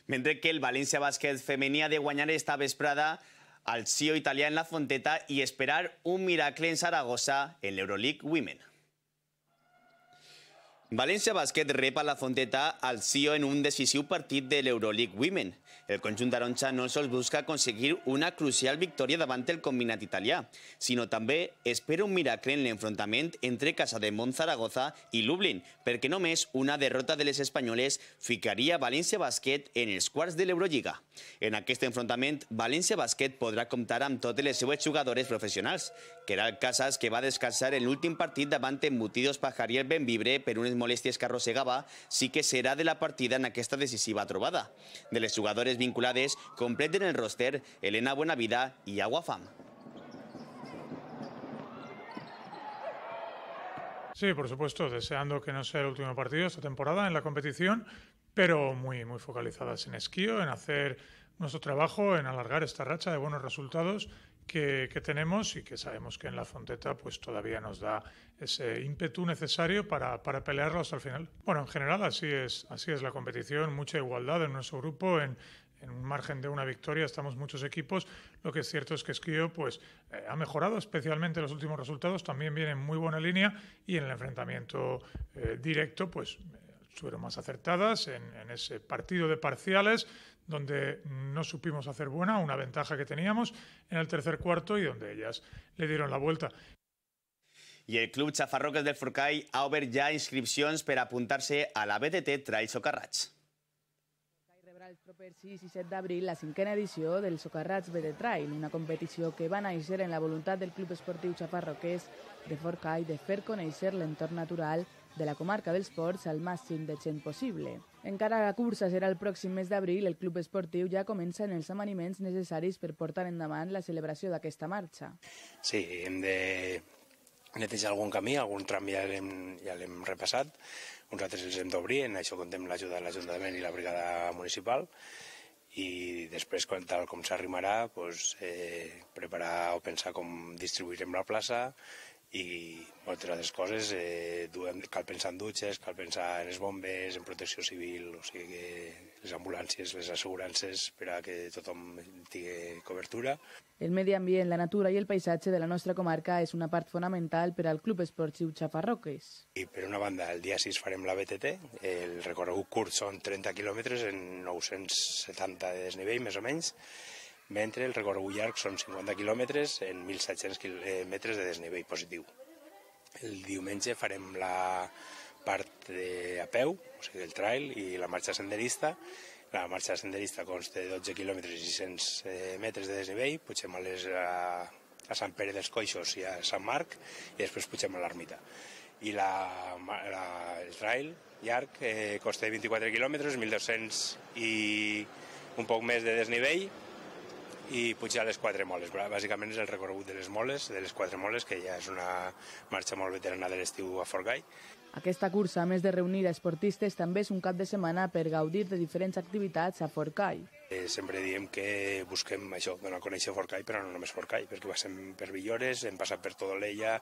Mentre que el Valencia Basket femenía de guanyar esta vesprada al CIO italiano en la Fonteta y esperar un miracle en Zaragoza en Euroleague Women. València Bàsquet rep a la Fonteta al CIO en un decisiu partit de l'Euroleague Women. El conjunt d'Aronxa no sols busca aconseguir una crucial victòria davant el combinat italià, sinó també espera un miracle en l'enfrontament entre Casa de Casademont Zaragoza i Lublin, perquè només una derrota de les espanyoles ficaria València Bàsquet en els quarts de l'Eurolliga. En este enfrontament, Valencia Basquet podrá contar amb totes les jugadores profesionales. Queralt Casas, que va a descansar en último partit davant embutidos Mutidos Pajariel Benvibre per unes molèsties que sí que será de la partida en aquesta decisiva trobada. De los jugadores vinculados, completen el roster Elena Buenavida Agua Fam. Sí, por supuesto, deseando que no sea el último partido de esta temporada en la competición, pero muy, muy focalizadas en esquío, en hacer nuestro trabajo, en alargar esta racha de buenos resultados que, que, tenemos y que sabemos que en la Fonteta pues todavía nos da ese ímpetu necesario para, para, pelearlo hasta el final. Bueno, en general así es, así es la competición, mucha igualdad en nuestro grupo, en, en un margen de una victoria estamos muchos equipos. Lo que es cierto es que Esquío pues, eh, ha mejorado, especialmente los últimos resultados, también viene en muy buena línea y en el enfrentamiento eh, directo pues fueron más acertadas en, en, ese partido de parciales donde no supimos hacer buena una ventaja que teníamos en el tercer cuarto y donde ellas le dieron la vuelta. Y el club Chafarroques del Forcai ha ya ya para apuntarse a la BTT Trail Socarrats. rebrà els propers 6 la cinquena edición del Socarrats BD Trail, una competición que va néixer en la voluntad del Club Esportiu chafarroqués de Forcai de fer conèixer l'entorn natural de la comarca dels Ports al màxim de gent possible. Encara la cursa serà el pròxim mes d'abril, el club esportiu ja comença en els amaniments necessaris per portar endavant la celebració d'aquesta marxa. Sí, hem de netejar algun camí, algun tram ja l'hem ja repassat, uns altres els hem d'obrir, en això contem l'ajuda de l'Ajuntament i la brigada municipal, i després, quan tal com s'arrimarà, doncs, eh, preparar o pensar com distribuirem la plaça, i moltes altres coses eh, duem, cal pensar en dutxes, cal pensar en les bombes, en protecció civil, o sigui que les ambulàncies, les assegurances per a que tothom tingui cobertura. El medi ambient, la natura i el paisatge de la nostra comarca és una part fonamental per al Club Esportiu Xafarroques. I per una banda, el dia 6 farem la BTT, el recorregut curt són 30 quilòmetres en 970 de desnivell, més o menys, mentre el recorregut llarg són 50 quilòmetres en 1.700 eh, metres de desnivell positiu. El diumenge farem la part de, a peu, o sigui, el trail i la marxa senderista. La marxa senderista consta de 12 quilòmetres i 600 eh, metres de desnivell, pugem a, les, a, a Sant Pere dels Coixos i a Sant Marc i després pugem a l'Ermita. I la, la, el trail llarg eh, costa 24 quilòmetres, 1.200 i un poc més de desnivell, i pujar les quatre moles. Bàsicament és el recorregut de les moles, de les quatre moles, que ja és una marxa molt veterana de l'estiu a Forgall, aquesta cursa, a més de reunir esportistes, també és un cap de setmana per gaudir de diferents activitats a Forcall. Eh, sempre diem que busquem això, donar a conèixer Forcall, però no només Forcall, perquè passem per Villores, hem passat per l'Ella,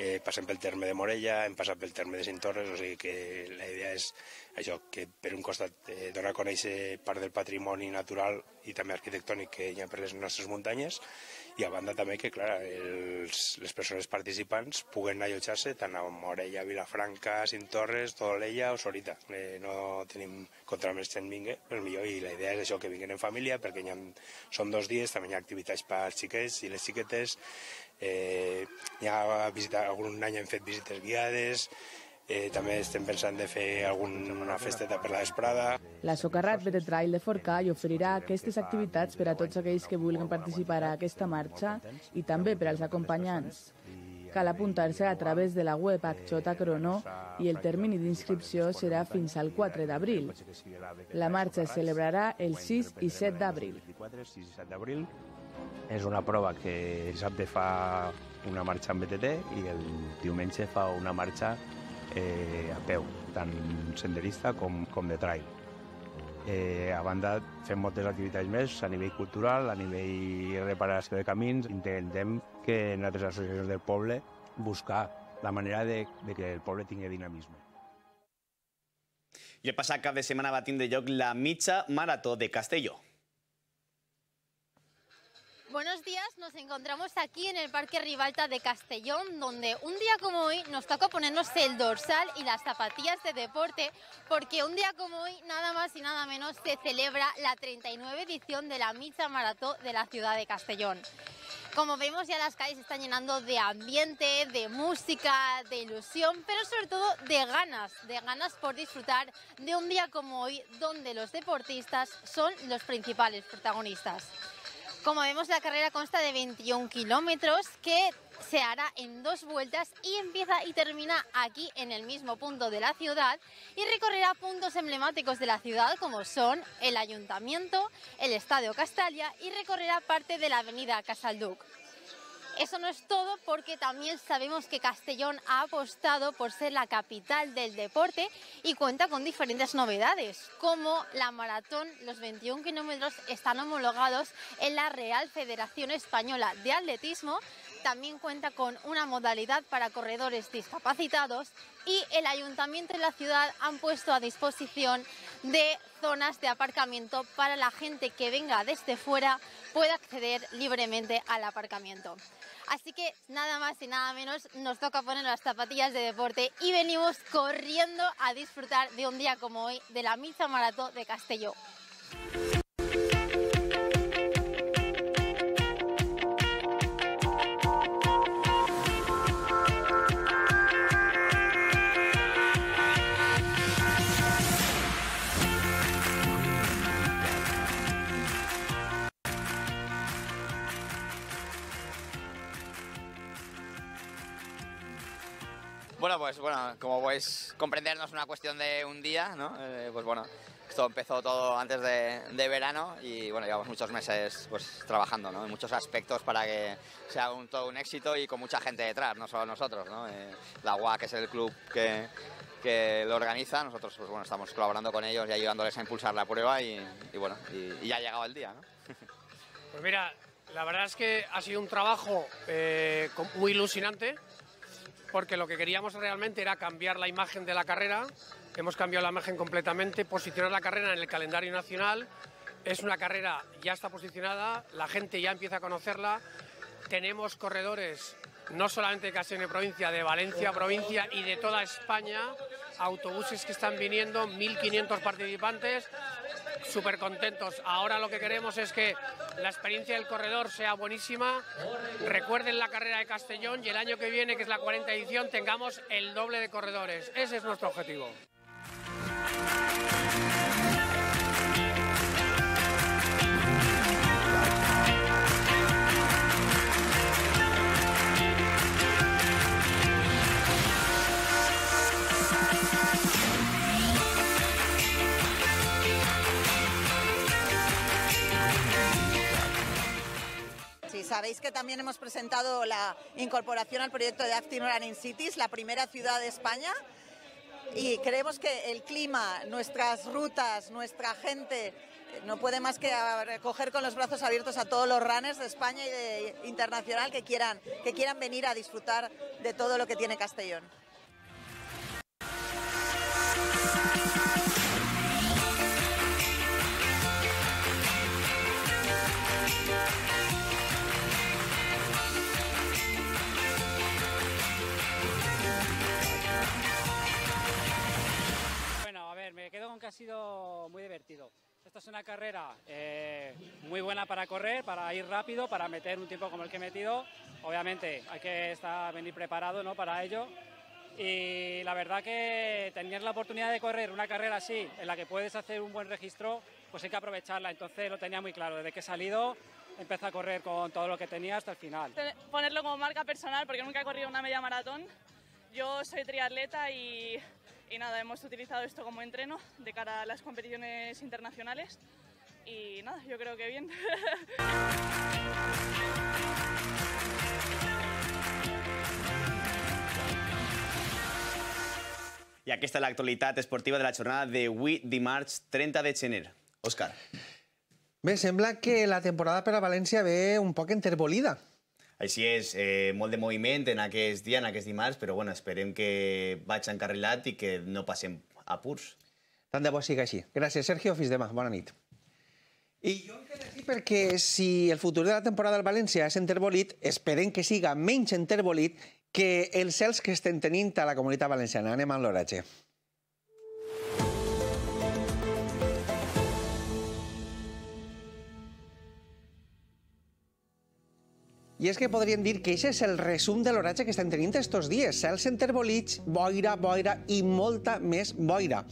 eh, passem pel terme de Morella, hem passat pel terme de Cintorres, o sigui que la idea és això, que per un costat eh, donar a conèixer part del patrimoni natural i també arquitectònic que hi ha per les nostres muntanyes, i a banda també que, clar, els, les persones participants puguen allotjar-se tant a Morella, Vilafranca, Cintorres, Todolella o Sorita. Eh, no tenim contra més gent vingui, però millor, i la idea és això, que vinguin en família, perquè ha, són dos dies, també hi ha activitats pels xiquets i les xiquetes, eh, hi ha visitat, algun any hem fet visites guiades, Eh, també estem pensant de fer alguna festeta per la vesprada. La Socarrat Better Trail de Forcall oferirà aquestes activitats per a tots aquells que vulguin participar a aquesta marxa i també per als acompanyants. Cal apuntar-se a través de la web Axota Crono i el termini d'inscripció serà fins al 4 d'abril. La marxa es celebrarà el 6 i 7 d'abril. és una prova que sap de fa una marxa en BTT i el diumenge fa una marxa eh, a peu, tant senderista com, com de trail. Eh, a banda, fem moltes activitats més a nivell cultural, a nivell reparació de camins. Intentem que en altres associacions del poble buscar la manera de, de que el poble tingui dinamisme. I el passat cap de setmana va tindre lloc la mitja marató de Castelló. Buenos días, nos encontramos aquí en el Parque Ribalta de Castellón, donde un día como hoy nos toca ponernos el dorsal y las zapatillas de deporte, porque un día como hoy, nada más y nada menos, se celebra la 39 edición de la Micha Marató de la ciudad de Castellón. Como vemos ya las calles están llenando de ambiente, de música, de ilusión, pero sobre todo de ganas, de ganas por disfrutar de un día como hoy, donde los deportistas son los principales protagonistas. Como vemos, la carrera consta de 21 kilómetros que se hará en dos vueltas y empieza y termina aquí en el mismo punto de la ciudad y recorrerá puntos emblemáticos de la ciudad como son el ayuntamiento, el estadio Castalia y recorrerá parte de la avenida Casalduc. Eso no es todo porque también sabemos que Castellón ha apostado por ser la capital del deporte y cuenta con diferentes novedades, como la maratón, los 21 kilómetros están homologados en la Real Federación Española de Atletismo, también cuenta con una modalidad para corredores discapacitados y el ayuntamiento y la ciudad han puesto a disposición de zonas de aparcamiento para la gente que venga desde fuera pueda acceder libremente al aparcamiento. Así que nada más y nada menos nos toca poner las zapatillas de deporte y venimos corriendo a disfrutar de un día como hoy de la Misa maratón de Castelló. pues bueno, como podéis comprender, no es una cuestión de un día, ¿no? Eh, pues bueno, esto empezó todo antes de, de, verano y bueno, llevamos muchos meses pues trabajando, ¿no? En muchos aspectos para que sea un, todo un éxito y con mucha gente detrás, no solo nosotros, ¿no? Eh, la que es el club que, que lo organiza, nosotros pues bueno, estamos colaborando con ellos y ayudándoles a impulsar la prueba y, y bueno, y, y, ya ha llegado el día, ¿no? Pues mira, la verdad es que ha sido un trabajo eh, muy ilusionante, porque lo que queríamos realmente era cambiar la imagen de la carrera. Hemos cambiado la imagen completamente, posicionar la carrera en el calendario nacional. Es una carrera ya está posicionada, la gente ya empieza a conocerla. Tenemos corredores no solamente de Castellón provincia, de Valencia provincia y de toda España, autobuses que están viniendo, 1.500 participantes súper contentos. Ahora lo que queremos es que la experiencia del corredor sea buenísima. Recuerden la carrera de Castellón y el año que viene, que es la 40 edición, tengamos el doble de corredores. Ese es nuestro objetivo. también hemos presentado la incorporación al proyecto de Acting Running Cities, la primera ciudad de España. Y creemos que el clima, nuestras rutas, nuestra gente, eh, no puede más que recoger con los brazos abiertos a todos los runners de España y de internacional que quieran, que quieran venir a disfrutar de todo lo que tiene Castellón. me eh, quedo con que ha sido muy divertido. Esta es una carrera eh, muy buena para correr, para ir rápido, para meter un tiempo como el que he metido. Obviamente hay que estar, venir preparado ¿no? para ello. Y la verdad que tener la oportunidad de correr una carrera así, en la que puedes hacer un buen registro, pues hay que aprovecharla. Entonces lo tenía muy claro. Desde que he salido empecé a correr con todo lo que tenía hasta el final. Ponerlo como marca personal, porque nunca he corrido una media maratón. Yo soy triatleta y y nada, hemos utilizado esto como entreno de cara a las competiciones internacionales y nada, yo creo que bien. Y aquí está la actualidad esportiva de la jornada de de March 30 de chener Oscar. Me sembla que la temporada para Valencia ve un poco enterbolida. Així és, eh, molt de moviment en aquest dia, en aquest dimarts, però bueno, esperem que vaig encarrilat i que no passem apurs. Tant de bo siga així. Gràcies, Sergio. Fins demà. Bona nit. I jo em quedo aquí perquè si el futur de la temporada del València és enterbolit, esperem que siga menys enterbolit que els cels que estem tenint a la comunitat valenciana. Anem a l'oratge. I és que podríem dir que això és el resum de l'oratge que estem tenint estos dies. Cels enterbolits, boira, boira i molta més boira.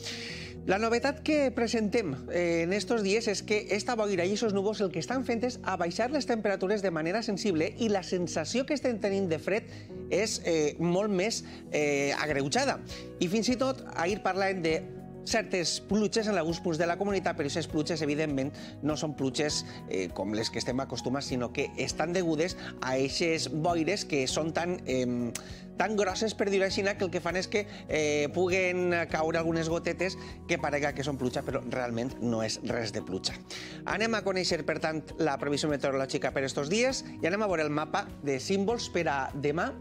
La novetat que presentem eh, en estos dies és que esta boira i aquests núvols el que estan fent és abaixar les temperatures de manera sensible i la sensació que estem tenint de fred és eh, molt més eh, agreujada. I fins i tot ahir parlàvem de certes pluges en alguns punts de la comunitat, però aquestes pluges, evidentment, no són pluges eh, com les que estem acostumats, sinó que estan degudes a aquestes boires que són tan... Eh, tan grosses, per dir-ho així, que el que fan és que eh, puguen caure algunes gotetes que parega que són pluja, però realment no és res de pluja. Anem a conèixer, per tant, la previsió meteorològica per estos dies i anem a veure el mapa de símbols per a demà.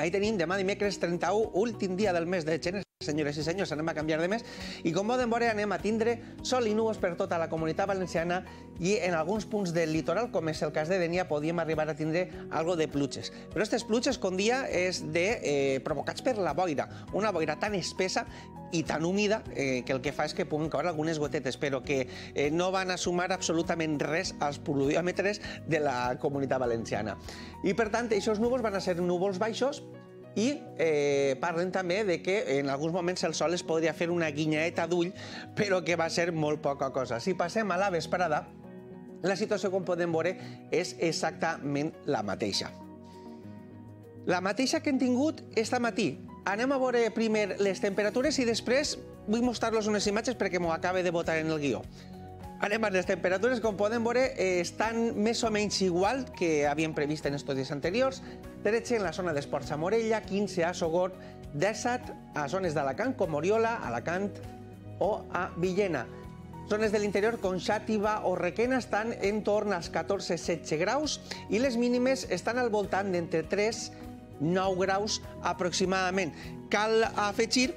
Ahí tenim demà dimecres 31, últim dia del mes de gener. Senyores i senyors, anem a canviar de mes i com poden veure anem a tindre sol i núvols per tota la comunitat valenciana i en alguns punts del litoral, com és el cas de Denia, podíem arribar a tindre algo de pluges. Però aquestes pluges, com dia, és de, eh, provocats per la boira, una boira tan espessa i tan humida eh, que el que fa és que puguin caure algunes gotetes, però que eh, no van a sumar absolutament res als pluviòmetres de la comunitat valenciana. I, per tant, aquests núvols van a ser núvols baixos, i eh, parlen també de que en alguns moments el sol es podria fer una guinyaeta d'ull, però que va ser molt poca cosa. Si passem a la vesprada, la situació, com podem veure, és exactament la mateixa. La mateixa que hem tingut esta matí. Anem a veure primer les temperatures i després vull mostrar-los unes imatges perquè m'ho acabe de votar en el guió. Anem a les temperatures, com podem veure, eh, estan més o menys igual que havíem previst en els dies anteriors. 13 en la zona d'Esports a Morella, 15 a Sogort, 17 a zones d'Alacant com Oriola, Alacant o a Villena. Zones de l'interior com Xàtiva o Requena estan en torn als 14-16 graus i les mínimes estan al voltant d'entre 3 9 graus aproximadament. Cal afegir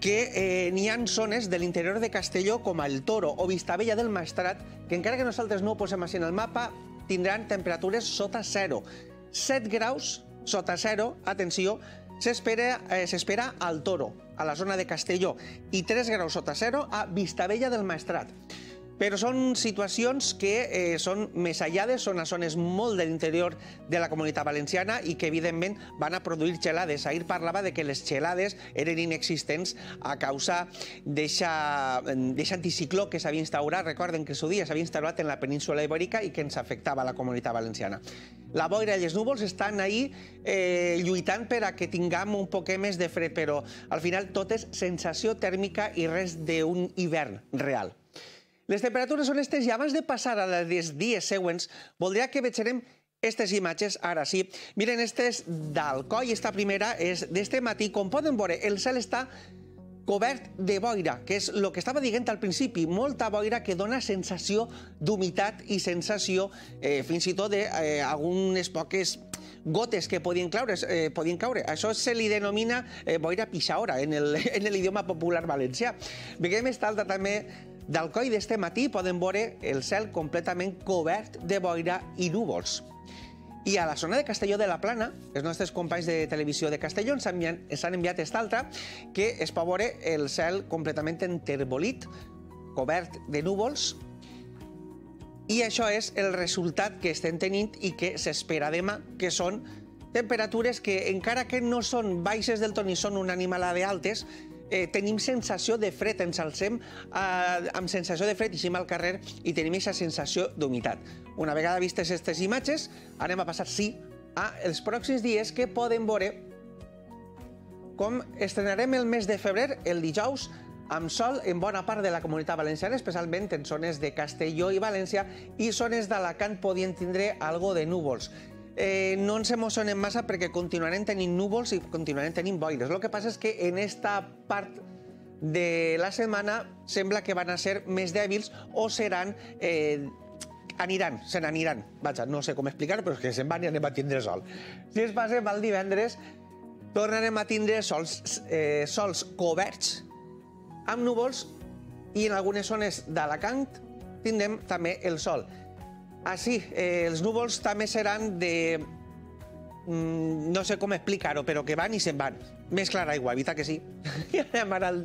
que eh, n'hi ha zones de l'interior de Castelló com el Toro o Vistabella del Maestrat que encara que nosaltres no ho posem així en el mapa tindran temperatures sota zero. 7 graus sota zero, atenció, s'espera eh, al Toro, a la zona de Castelló, i 3 graus sota zero a Vistabella del Maestrat. Però són situacions que eh, són més aïllades, són a zones molt de l'interior de la comunitat valenciana i que, evidentment, van a produir gelades. Ahir parlava de que les gelades eren inexistents a causa d'aquest anticicló que s'havia instaurat. Recorden que el seu dia s'havia instaurat en la península ibèrica i que ens afectava a la comunitat valenciana. La boira i els núvols estan ahí eh, lluitant per a que tinguem un poquet més de fred, però al final tot és sensació tèrmica i res d'un hivern real. Les temperatures són estes i abans de passar a les dies següents, voldria que veixerem aquestes imatges, ara sí. Miren, aquestes d'Alcoi, aquesta primera és d'este matí. Com poden veure, el cel està cobert de boira, que és el que estava dient al principi, molta boira que dona sensació d'humitat i sensació eh, fins i tot d'algunes eh, poques gotes que podien caure, eh, podien caure. Això se li denomina eh, boira pixaora en l'idioma popular valencià. Veiem esta altra també del coll d'este matí podem veure el cel completament cobert de boira i núvols. I a la zona de Castelló de la Plana, els nostres companys de televisió de Castelló ens han, ens han enviat esta altra, que es pot veure el cel completament enterbolit, cobert de núvols, i això és el resultat que estem tenint i que s'espera demà, que són temperatures que, encara que no són baixes del tot ni són una animalada d'altes, altes, eh, tenim sensació de fred, ens alcem eh, amb sensació de fred, i al carrer i tenim aquesta sensació d'humitat. Una vegada vistes aquestes imatges, anem a passar, sí, a els pròxims dies que poden veure com estrenarem el mes de febrer, el dijous, amb sol en bona part de la comunitat valenciana, especialment en zones de Castelló i València, i zones d'Alacant podien tindre algo de núvols eh, no ens emocionem massa perquè continuarem tenint núvols i continuarem tenint boires. El que passa és que en esta part de la setmana sembla que van a ser més dèbils o seran... Eh, aniran, se n'aniran. Vaja, no sé com explicar però és que se'n van i anem a tindre sol. Si es passa el divendres, tornarem a tindre sols, eh, sols coberts amb núvols i en algunes zones d'Alacant tindrem també el sol. Ah, sí, eh, els núvols també seran de... Mm, no sé com explicar-ho, però que van i se'n van. Més clara aigua, evita que sí. I anem ara al,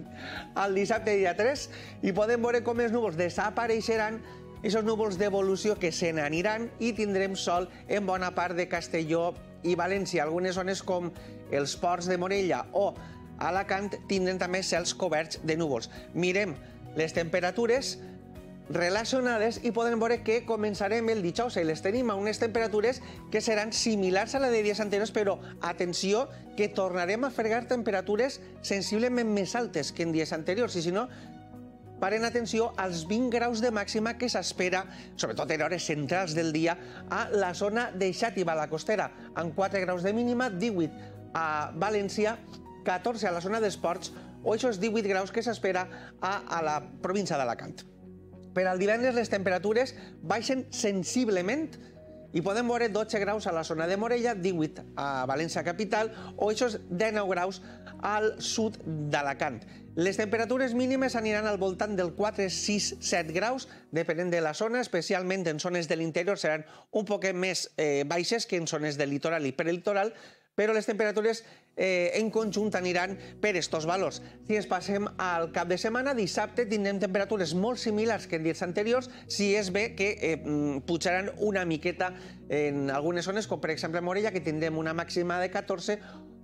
al dissabte dia 3 i podem veure com els núvols desapareixeran aquests núvols d'evolució que se n'aniran i tindrem sol en bona part de Castelló i València. Algunes zones com els ports de Morella o Alacant tindran també cels coberts de núvols. Mirem les temperatures, relacionades i podem veure que començarem el dijous i les tenim a unes temperatures que seran similars a la de dies anteriors, però atenció que tornarem a fregar temperatures sensiblement més altes que en dies anteriors i si no paren atenció als 20 graus de màxima que s'espera, sobretot en hores centrals del dia, a la zona de Xàtiva, la costera, amb 4 graus de mínima, 18 a València, 14 a la zona d'esports, o això és 18 graus que s'espera a, a la província d'Alacant. Per al divendres les temperatures baixen sensiblement i podem veure 12 graus a la zona de Morella, 18 a València capital o això 19 graus al sud d'Alacant. Les temperatures mínimes aniran al voltant del 4, 6, 7 graus, depenent de la zona, especialment en zones de l'interior seran un poquet més eh, baixes que en zones del litoral i per litoral però les temperatures eh, en conjunt aniran per estos valors. Si ens passem al cap de setmana, dissabte tindrem temperatures molt similars que en dies anteriors, si és bé que eh, mm, pujaran una miqueta en algunes zones, com per exemple Morella, que tindrem una màxima de 14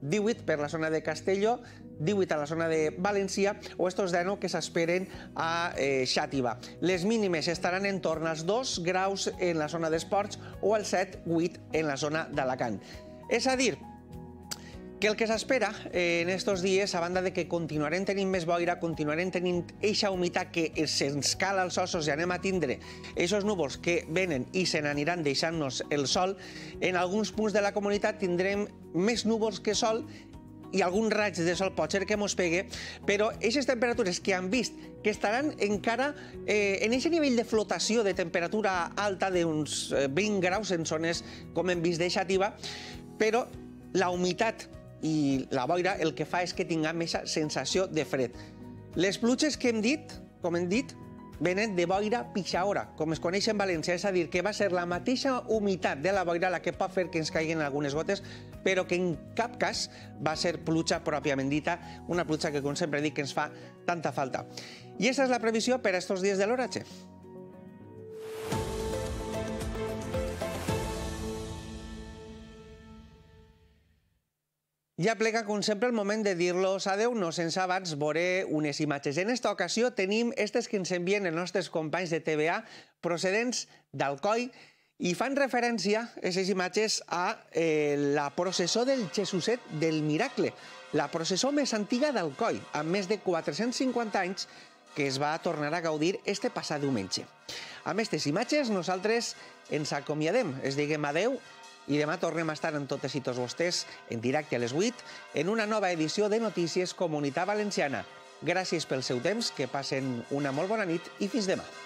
18 per la zona de Castelló, 18 a la zona de València o estos d'Ano que s'esperen a eh, Xàtiva. Les mínimes estaran en torn als 2 graus en la zona d'esports o als 7-8 en la zona d'Alacant. És a dir, que el que s'espera eh, en estos dies, a banda de que continuarem tenint més boira, continuarem tenint eixa humitat que se'ns cala als ossos i anem a tindre esos núvols que venen i se n'aniran deixant-nos el sol, en alguns punts de la comunitat tindrem més núvols que sol i algun raig de sol pot ser que mos pegue, però aquestes temperatures que han vist que estaran encara eh, en aquest nivell de flotació de temperatura alta d'uns 20 eh, graus en zones, com hem vist, de Xativa, però la humitat i la boira el que fa és que tinga més sensació de fred. Les pluges que hem dit, com hem dit, venen de boira pixaora, com es coneix en València, és a dir, que va ser la mateixa humitat de la boira la que pot fer que ens caiguin algunes gotes, però que en cap cas va ser pluja pròpiament dita, una pluja que, com sempre dic, que ens fa tanta falta. I aquesta és la previsió per a estos dies de l'oratge. Ja plega, com sempre, el moment de dir-los adeu, no sense abans veure unes imatges. En aquesta ocasió tenim aquestes que ens envien els nostres companys de TVA procedents d'Alcoi i fan referència, aquestes imatges, a eh, la processó del Jesuset del Miracle, la processó més antiga d'Alcoi, amb més de 450 anys, que es va tornar a gaudir este passat diumenge. Amb aquestes imatges nosaltres ens acomiadem, es diguem adeu i demà tornem a estar amb totes i tots vostès en directe a les 8 en una nova edició de Notícies Comunitat Valenciana. Gràcies pel seu temps, que passen una molt bona nit i fins demà.